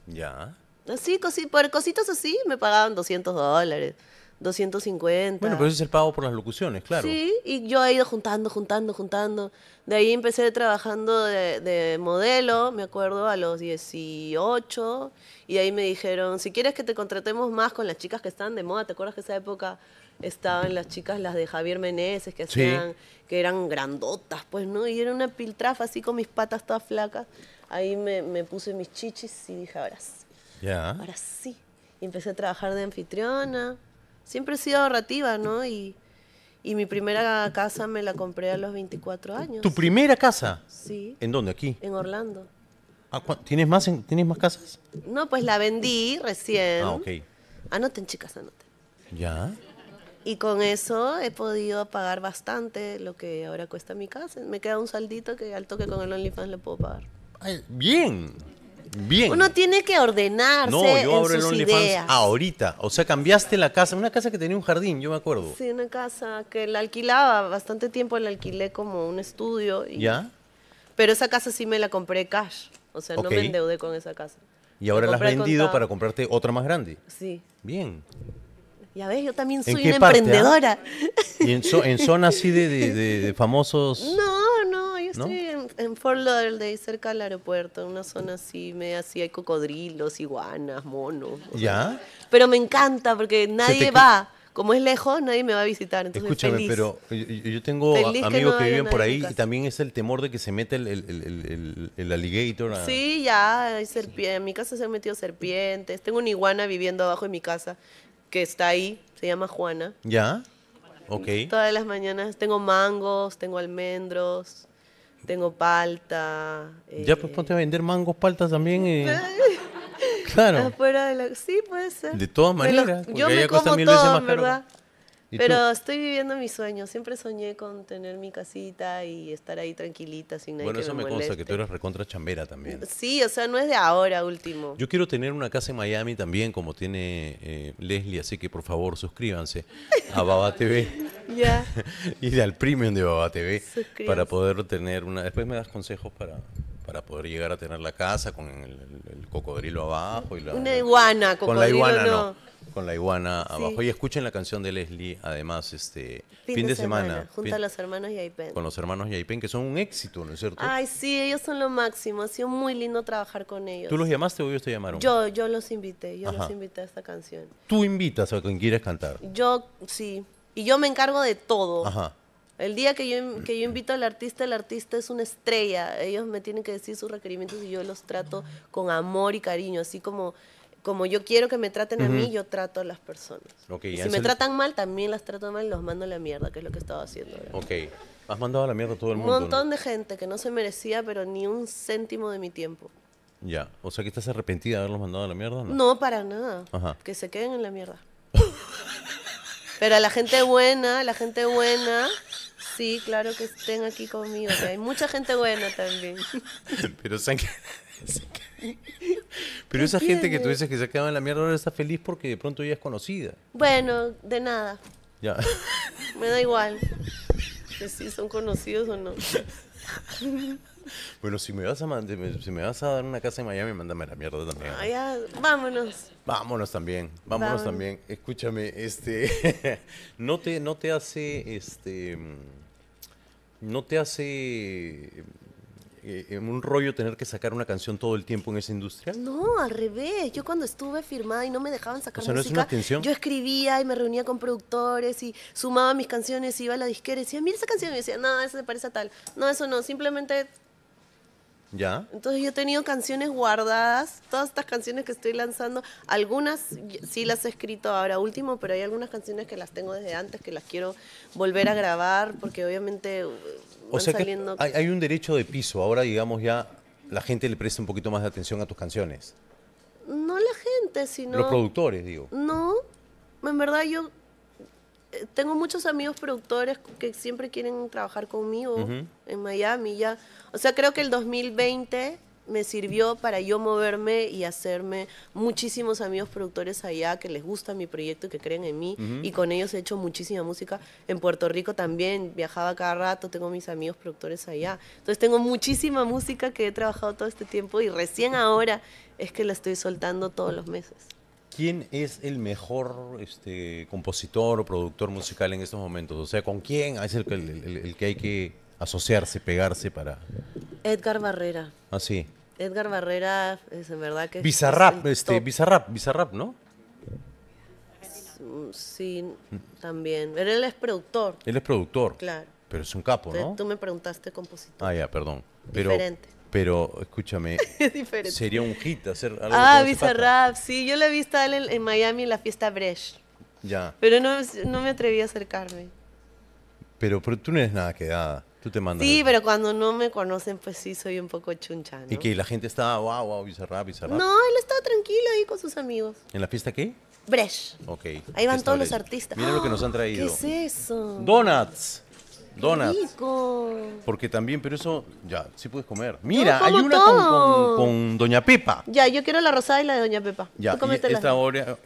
Ya. Así, por cositas así me pagaban 200 dólares. 250. Bueno, pero ese es el pago por las locuciones, claro. Sí, y yo he ido juntando, juntando, juntando. De ahí empecé trabajando de, modelo, me acuerdo, a los 18. Y ahí me dijeron, si quieres que te contratemos más con las chicas que están de moda, ¿te acuerdas que esa época estaban las chicas, las de Javier Meneses, que, que eran grandotas, pues, ¿no? Y era una piltrafa así con mis patas todas flacas. Ahí me, puse mis chichis y dije, ahora sí. Ya. Ahora sí. Y empecé a trabajar de anfitriona. Siempre he sido ahorrativa, ¿no? Y, mi primera casa me la compré a los 24 años. ¿Tu primera casa? Sí. ¿En dónde? ¿Aquí? En Orlando. Ah, ¿tienes, más ¿Tienes más casas? No, pues la vendí recién. Ah, ok. Anoten, chicas, anoten. ¿Ya? Y con eso he podido pagar bastante lo que ahora cuesta mi casa. Me queda un saldito que al toque con el OnlyFans lo puedo pagar. Ay, bien. Uno tiene que ordenarse. No, yo abro el OnlyFans ahorita. O sea, cambiaste la casa. Una casa que tenía un jardín, yo me acuerdo. Sí, una casa que la alquilaba. Bastante tiempo la alquilé como un estudio. ¿Ya? Pero esa casa sí me la compré cash. O sea, no me endeudé con esa casa. Y ahora la has vendido para comprarte otra más grande. Sí. Bien. Ya ves, yo también soy una ah? emprendedora. en, en, zona así de, de famosos? No, Sí, en, Fort Lauderdale, cerca del aeropuerto, en una zona así, me así hay cocodrilos, iguanas, monos. ¿Ya? pero me encanta porque nadie va. Como es lejos, nadie me va a visitar. Entonces Escúchame, pero yo, tengo amigos que, viven por ahí y también es el temor de que se meta el, el, alligator. Sí, ya, hay En mi casa se han metido serpientes. Tengo una iguana viviendo abajo de mi casa que está ahí, se llama Juana. ¿Ya? Ok. Todas las mañanas tengo mangos, tengo almendros, tengo palta. ya pues eh, ponte a vender mangos, paltas también. <laughs> claro. Afuera de la... Sí, puede ser. De todas maneras. Los... Yo me como todo, ¿verdad? Pero estoy viviendo mi sueño. Siempre soñé con tener mi casita y estar ahí tranquilita sin nadie. Bueno, eso me, consta que tú eres recontra chambera también. Mm, sí, o sea, no es de ahora último. Yo quiero tener una casa en Miami también, como tiene eh, Leslie, así que por favor suscríbanse a Baba TV. <laughs> ya. <laughs> y al premium de Baba TV para poder tener una. Después me das consejos para para poder llegar a tener la casa con el, cocodrilo abajo y la, una iguana, con la iguana no con la iguana abajo. Y escuchen la canción de Leslie, además, este fin, de, semana. Junto a los hermanos Yaipen. Con los hermanos Yaipen, que son un éxito, ¿no es cierto? Ay, sí, ellos son lo máximo. Ha sido muy lindo trabajar con ellos. ¿Tú los llamaste o ellos te llamaron? Yo, yo los invité, yo los invité a esta canción. ¿Tú invitas a quien quieres cantar? Yo, sí. Y yo me encargo de todo. Ajá. El día que yo, que yo invito al artista, el artista es una estrella. Ellos me tienen que decir sus requerimientos y yo los trato con amor y cariño, así como como yo quiero que me traten a mí, yo trato a las personas. si me tratan mal, también las trato mal y los mando a la mierda, que es lo que estaba haciendo. Ok. Has mandado a la mierda a todo el mundo. Un montón de gente que no se merecía, pero ni un céntimo de mi tiempo. Ya. O sea, que estás arrepentida de haberlos mandado a la mierda, ¿no? No, para nada. Ajá. Que se queden en la mierda. <laughs> pero a la gente buena, la gente buena. Sí, claro que estén aquí conmigo. hay mucha gente buena también. <laughs> pero se han <laughs> Pero esa gente que tú dices que se quedado en la mierda ahora está feliz porque de pronto ella es conocida. Bueno, de nada. Ya. <laughs> Me da igual. Que si son conocidos o no. Bueno, si me vas a si me, vas a dar una casa en Miami, mándame la mierda también. Ah, vámonos. Vámonos también, vámonos, también. Escúchame, este <laughs> no te no te hace este mm, no te hace eh, un rollo tener que sacar una canción todo el tiempo en esa industria? No, al revés. Yo cuando estuve firmada y no me dejaban sacar música, es una canción. yo escribía y me reunía con productores y sumaba mis canciones, y iba a la disquera y decía, mira esa canción. Y decía, no, esa me parece a tal. No, eso no, simplemente ¿Ya? Entonces yo he tenido canciones guardadas, todas estas canciones que estoy lanzando, algunas sí las he escrito ahora último, pero hay algunas canciones que las tengo desde antes que las quiero volver a grabar porque obviamente o sea Que hay, un derecho de piso, ahora digamos ya la gente le presta un poquito más de atención a tus canciones. No la gente, sino... Los productores, digo. No, en verdad yo eh, tengo muchos amigos productores que siempre quieren trabajar conmigo en Miami ya. O sea, creo que el 2020 me sirvió para yo moverme y hacerme muchísimos amigos productores allá que les gusta mi proyecto, y que creen en mí y con ellos he hecho muchísima música. En Puerto Rico también viajaba cada rato, tengo mis amigos productores allá. Entonces tengo muchísima música que he trabajado todo este tiempo y recién ahora es que la estoy soltando todos los meses. ¿Quién es el mejor este, compositor o productor musical en estos momentos? O sea, ¿con quién ah, es el que hay que asociarse, pegarse para. Edgar Barrera. Ah, sí. Edgar Barrera es en verdad que. Bizarrap, este, Bizarrap, ¿no? Mm, sí, también. Pero él es productor. Él es productor. Claro. Pero es un capo, ¿no? tú me preguntaste compositor. Ah, ya, perdón. Pero, diferente. Pero, escúchame. <laughs> es diferente. Sería un hit hacer algo Ah, Bizarrap, sí. Yo le he visto a él en, Miami en la fiesta Bresh. Ya. Pero no, me atreví a acercarme. Pero, pero tú no eres nada quedada. Sí, pero cuando no me conocen, pues sí, soy un poco chuncha. Y que la gente estaba wow, wow, bizarra, bizarra. No, él estaba tranquilo ahí con sus amigos. ¿En la fiesta qué? Bresh. Ok. Ahí van todos los artistas. Mira lo que nos han ah, traído. ¿Qué es eso? Donuts. Donuts. Rico. Porque también, pero eso, ya, sí puedes comer. Mira, hay una con, Doña Pepa. Ya, yo quiero la rosada y la de Doña Pepa. Ya,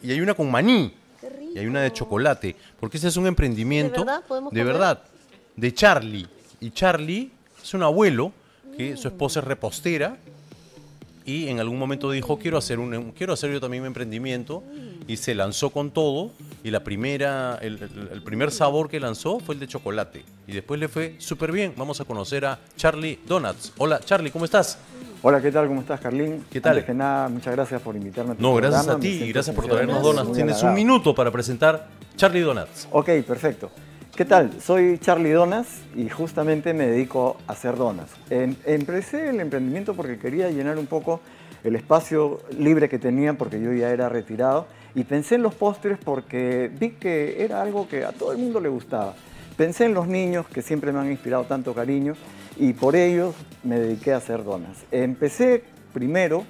y, y hay una con maní. Qué rico. Y hay una de chocolate. Porque ese es un emprendimiento. ¿De verdad? ¿Podemos de verdad. De Charlie. Y Charlie es un abuelo, que su esposa es repostera, y en algún momento dijo, quiero hacer, un, quiero hacer yo también mi emprendimiento, y se lanzó con todo, y la primera, el, primer sabor que lanzó fue el de chocolate, y después le fue súper bien. Vamos a conocer a Charlie Donuts. Hola Charlie, ¿cómo estás? Hola, ¿qué tal? ¿Cómo estás, Carlín? ¿Qué tal? Antes que nada, muchas gracias por invitarme. A tu no, gracias a ti y gracias por traernos Donuts. Tienes un minuto para presentar Charlie Donuts. Ok, perfecto. ¿Qué tal? Soy Charlie Donas y justamente me dedico a hacer donas. empecé el emprendimiento porque quería llenar un poco el espacio libre que tenía porque yo ya era retirado y pensé en los postres porque vi que era algo que a todo el mundo le gustaba. Pensé en los niños que siempre me han inspirado tanto cariño y por ellos me dediqué a hacer donas. Empecé primero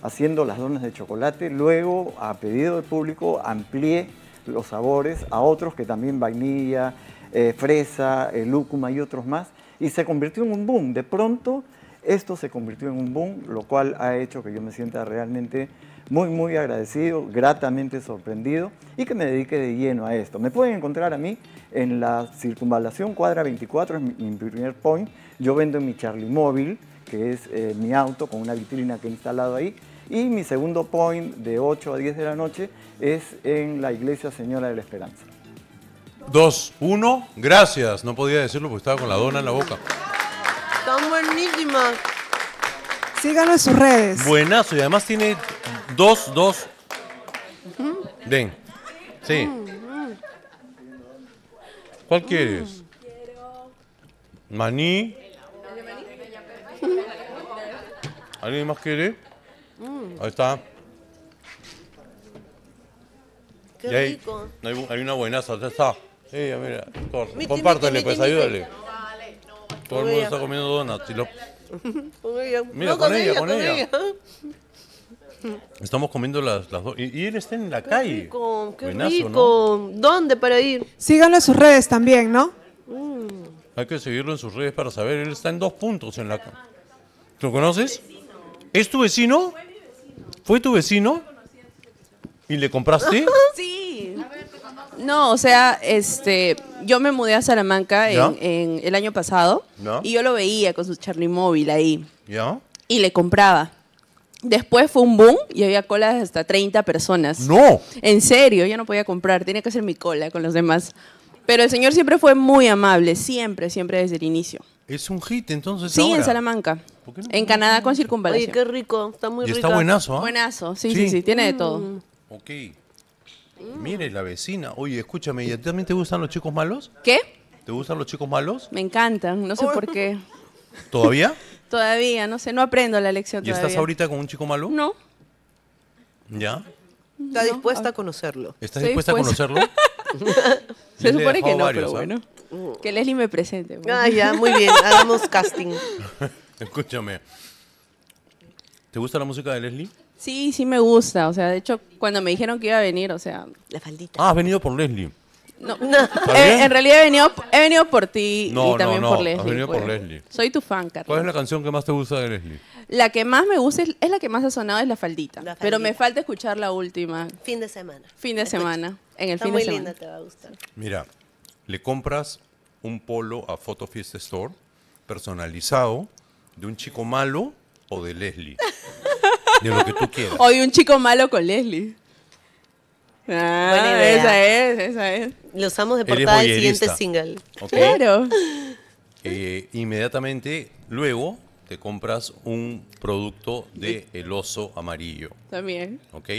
haciendo las donas de chocolate, luego a pedido del público amplié los sabores a otros que también vainilla, eh, fresa, eh, lúcuma y otros más, y se convirtió en un boom. De pronto, esto se convirtió en un boom, lo cual ha hecho que yo me sienta realmente muy, muy agradecido, gratamente sorprendido y que me dedique de lleno a esto. Me pueden encontrar a mí en la circunvalación cuadra 24, es mi, primer point. Yo vendo en mi Charlie Móvil, que es eh, mi auto con una vitrina que he instalado ahí. Y mi segundo point de 8 a 10 de la noche es en la iglesia Señora de la Esperanza dos, uno. Gracias. No podía decirlo porque estaba con la dona en la boca. Están buenísimas. síganos en sus redes. Buenazo. Y además tiene dos, dos. ven Sí. ¿Cuál quieres? Maní. ¿Alguien más quiere? Mm. Ahí está. Qué rico. Hay, hay una buenaza, ya está. Ella, mira, Compártale, pues, ayúdale. Todo el mundo está comiendo donuts. Mira, con, ella, ella. Estamos comiendo las, dos. Y, él está en la calle. qué rico. ¿Dónde para ir? Síganlo en sus redes también, ¿no? Hay que seguirlo en sus redes para saber. Él está en dos puntos en la calle. ¿Lo conoces? ¿Es tu vecino? ¿Fue tu vecino? ¿Y le compraste? <laughs> sí. No, o sea, este, yo me mudé a Salamanca en, el año pasado y yo lo veía con su Charlie Móvil ahí. Y le compraba. Después fue un boom y había colas de hasta 30 personas. ¡No! En serio, yo no podía comprar, tenía que hacer mi cola con los demás. Pero el señor siempre fue muy amable, siempre, siempre desde el inicio. Es un hit, entonces. Sí, en Salamanca. ¿Por qué no? En Canadá con circunvalación. ¡Ay, qué rico, está muy rico. está buenazo, ¿ah? Buenazo, sí, sí, sí, tiene de mm. todo. Ok. Mm. Mire, la vecina. Oye, escúchame, ¿y también te gustan los chicos malos? ¿Qué? ¿Te gustan los chicos malos? Me encantan, no sé oh. por qué. ¿Todavía? <laughs> todavía, no sé, no aprendo la lección ¿Y estás ahorita con un chico malo? No. ¿Ya? Está dispuesta a conocerlo. ¿Estás dispuesta, a conocerlo? <laughs> Se supone que no, pero ¿ah? bueno. Mm. Que Leslie me presente. Ah, ya, muy bien. <laughs> Hagamos casting. Escúchame. ¿Te gusta la música de Leslie? Sí, sí me gusta. O sea, de hecho, cuando me dijeron que iba a venir, o sea. La faldita. Ah, has venido por Leslie. No, <laughs> eh, en realidad he venido, he venido por ti y también no, por Leslie. He venido por pues. Leslie. Soy tu fan, Carlos. ¿Cuál es la canción que más te gusta de Leslie? La que más me gusta es, la que más ha sonado, es la faldita, Pero me falta escuchar la última. Fin de semana. Fin de semana. En el Está muy linda, te va a gustar. Mira, le compras un polo a Photo Fiesta Store personalizado de un chico malo o de Leslie. <laughs> de lo que tú quieras. O de un chico malo con Leslie. Ah, idea. esa es, esa es. Lo usamos de portada del siguiente single. Claro. Eh, inmediatamente, luego, te compras un producto de el oso amarillo. También. ¿Ok?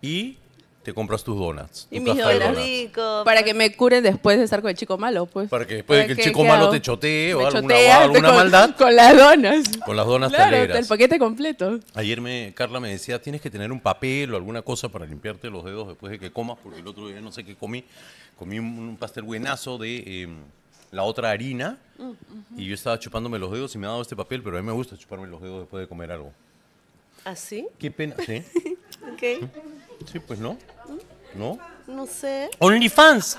Y te compras tus donuts. Y mis donuts rico. Para pues. que me curen después de estar con el chico malo, pues. Para que después de que, el chico malo te chotee o alguna, maldad. <laughs> Con las donas. Con las donas te alegras. el paquete completo. Ayer me, Carla me decía, tienes que tener un papel o alguna cosa para limpiarte los dedos después de que comas, porque el otro día no sé qué comí. Comí un, pastel buenazo de... Em, la otra harina mm, y yo estaba chupándome los dedos y me ha dado este papel, pero a mí me gusta chuparme los dedos después de comer algo. ¿Así? ¿Ah, qué pena. Sí. <laughs> Ok. Sí, pues no. ¿No? No sé. OnlyFans.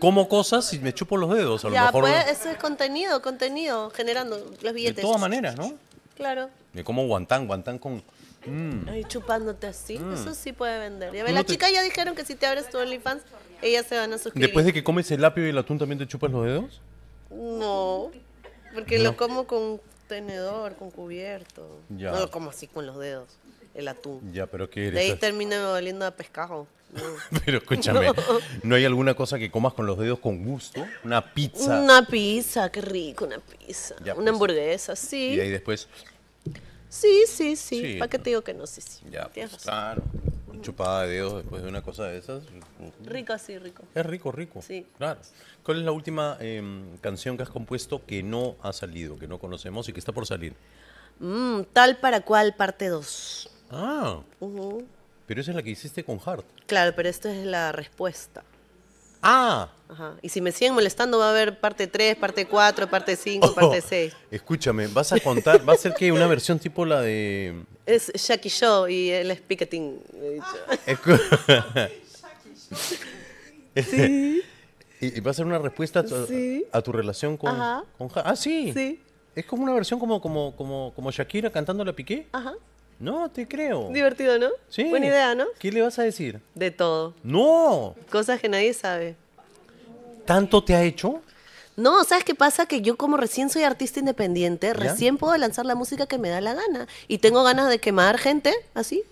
Como cosas y me chupo los dedos, a eso pues, es contenido, contenido, generando los billetes. De todas maneras, ¿no? Claro. Me como guantán, guantán con. Mm. Ay, chupándote así. Mm. Eso sí puede vender. Ya ves, la ya dijeron que si te abres tu OnlyFans, ellas se van a suscribir. ¿Después de que comes el apio y el atún también te chupas los dedos? No. Porque lo como con tenedor, con cubierto. Ya. No lo como así con los dedos el atún. Ya, pero ¿qué De ahí termina oliendo a pescado. <laughs> pero escúchame, no. hay alguna cosa que comas con los dedos con gusto? ¿Una pizza? Una pizza, qué rico, una pizza. una pues. hamburguesa, sí. Y ahí después... Sí, sí, sí. ¿Para qué te digo que no? Sí, sí. Ya, pues, claro. Chupada de dedos después de una cosa de esas. Rico, sí, rico. Es rico, rico. Sí. Claro. ¿Cuál es la última em, canción que has compuesto que no ha salido, que no conocemos y que está por salir? Mm, tal para cual, parte 2. Ah. Pero esa es la que hiciste con Hart. Claro, pero esta es la respuesta. Ah. Ajá. Y si me siguen molestando va a haber parte 3, parte 4, parte 5, parte 6. Escúchame, vas a contar, va a ser que una versión tipo la de... Es Jackie Show y él es Picketing. <laughs> sí. y, y, va a ser una respuesta a tu, relación con, Hart. Ah, sí. Sí. Es como una versión como, como, como, como Shakira cantando la Piqué. Ajá. No, te creo. Divertido, ¿no? Sí. Buena idea, ¿no? ¿Qué le vas a decir? De todo. No. Cosas que nadie sabe. ¿Tanto te ha hecho? No, ¿sabes qué pasa? Que yo como recién soy artista independiente, recién puedo lanzar la música que me da la gana. Y tengo ganas de quemar gente, así.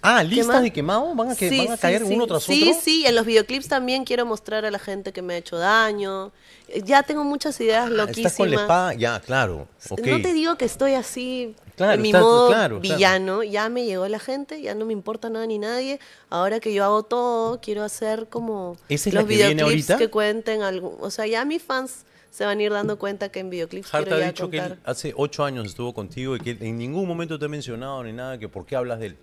Ah, ¿listas de quemado? ¿Van a, caer uno tras otro? Sí, sí, en los videoclips también quiero mostrar a la gente que me ha hecho daño. Eh, ya tengo muchas ideas loquísimas. Ah, estás con ya, claro. No te digo que estoy así Claro, en mi modo claro, villano, ya me llegó la gente, ya no me importa nada ni nadie. Ahora que yo hago todo, quiero hacer como los videoclips que cuenten algo. O sea, ya mis fans se van a ir dando cuenta que en videoclips Hart ha dicho que hace ocho años estuvo contigo y que en ningún momento te ha mencionado ni nada, que por qué hablas de él.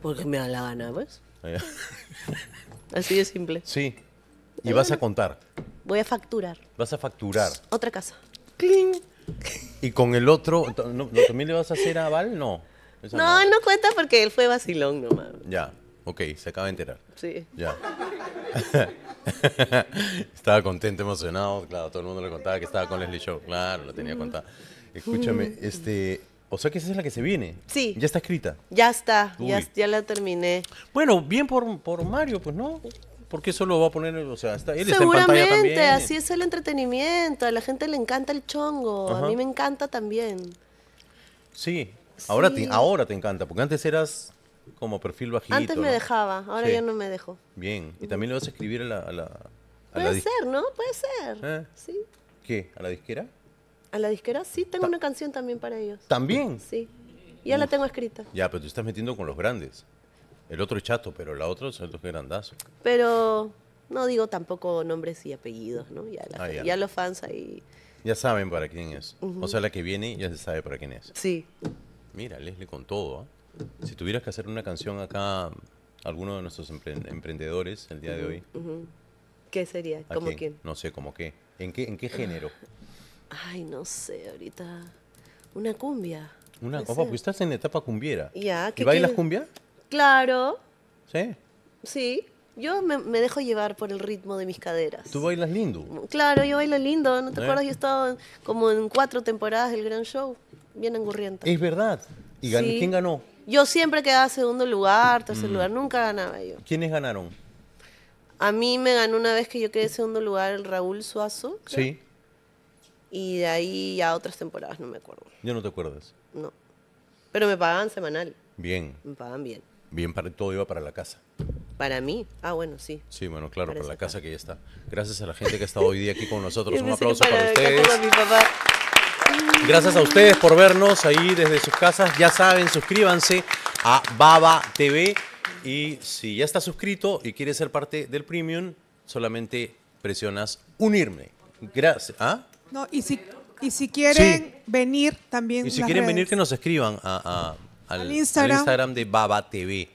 Porque me da la gana, pues. <laughs> Así de simple. Sí. Y eh, vas a contar. Voy a facturar. Vas a facturar. Otra casa. ¡Cling! <laughs> Y con el otro, ¿no, ¿también le vas a hacer a Val? No. no, no, cuenta porque él fue vacilón nomás. Ya, ok, se acaba de enterar. Sí. Ya. <laughs> estaba contento, emocionado, claro, todo el mundo le contaba que estaba con Leslie Show, claro, lo tenía contado. Escúchame, mm. este, o sea que esa es la que se viene. Sí. Ya está escrita. Ya está, ya, ya, la terminé. Bueno, bien por, por Mario, pues no. Porque qué solo va a poner, o sea, está, él está en pantalla también? así es el entretenimiento, a la gente le encanta el chongo, a mí me encanta también. Sí, ahora, Te, ahora te encanta, porque antes eras como perfil bajito. Antes me dejaba, ahora ya no me dejo. Bien, y también le vas a escribir a la... Puede ser, ¿no? Puede ser. ¿Eh? Sí. ¿Qué? ¿A la disquera? A la disquera sí, tengo una canción también para ellos. ¿También? Sí. Ya la tengo escrita. Ya, pero tú estás metiendo con los grandes. El otro es chato, pero la otra es grandazo. Pero no digo tampoco nombres y apellidos, ¿no? Ya, ah, los fans ahí. Ya saben para quién es. O sea, la que viene ya se sabe para quién es. Sí. Mira, Leslie, con todo. ¿ah? Si tuvieras que hacer una canción acá, alguno de nuestros emprendedores el día de hoy. ¿Qué sería? ¿Cómo quién? No sé, ¿cómo qué? ¿En qué, en qué género? Ay, no sé, ahorita. Una cumbia. Una, opa, pues estás en etapa cumbiera. Ya, ¿Y bailas cumbia? Claro. ¿Sí? Sí. Yo me, dejo llevar por el ritmo de mis caderas. ¿Tú bailas lindo? Claro, yo bailo lindo. ¿No te acuerdas? Yo he estado como en cuatro temporadas del Gran Show. Bien angurrienta. Es verdad. ¿Y quién ganó? Yo siempre quedaba segundo lugar, tercer mm. lugar. Nunca ganaba yo. ¿Quiénes ganaron? A mí me ganó una vez que yo quedé segundo lugar el Raúl Suazo. Sí. Y de ahí a otras temporadas, no me acuerdo. ¿Yo no te acuerdas? No. Pero me pagaban semanal. Bien. Me pagaban bien. Bien, para, todo iba para la casa. Para mí. Ah, bueno, sí. Sí, bueno, claro, para, la casa que ya está. Gracias a la gente que ha estado hoy día aquí con nosotros. <laughs> Un aplauso para, ustedes. Gracias a ustedes por vernos ahí desde sus casas. Ya saben, suscríbanse a Baba TV. Y si ya estás suscrito y quieres ser parte del premium, solamente presionas unirme. Gracias. ¿Ah? No, y si, y si quieren venir también. Y si quieren venir, que nos escriban a al, Instagram. de Baba TV.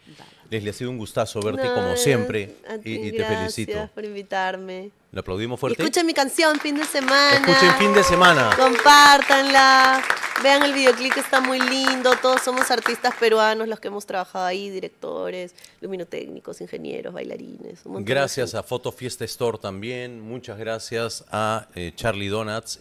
Les ha sido un gustazo verte como siempre y, te felicito. Gracias por invitarme. Le aplaudimos fuerte. escuchen mi canción, fin de semana. Escuchen fin de semana. Compártanla. Vean el videoclip está muy lindo. Todos somos artistas peruanos los que hemos trabajado ahí, directores, luminotécnicos, ingenieros, bailarines. Un gracias a Foto Fiesta Store también. Muchas gracias a eh, Charlie Donuts.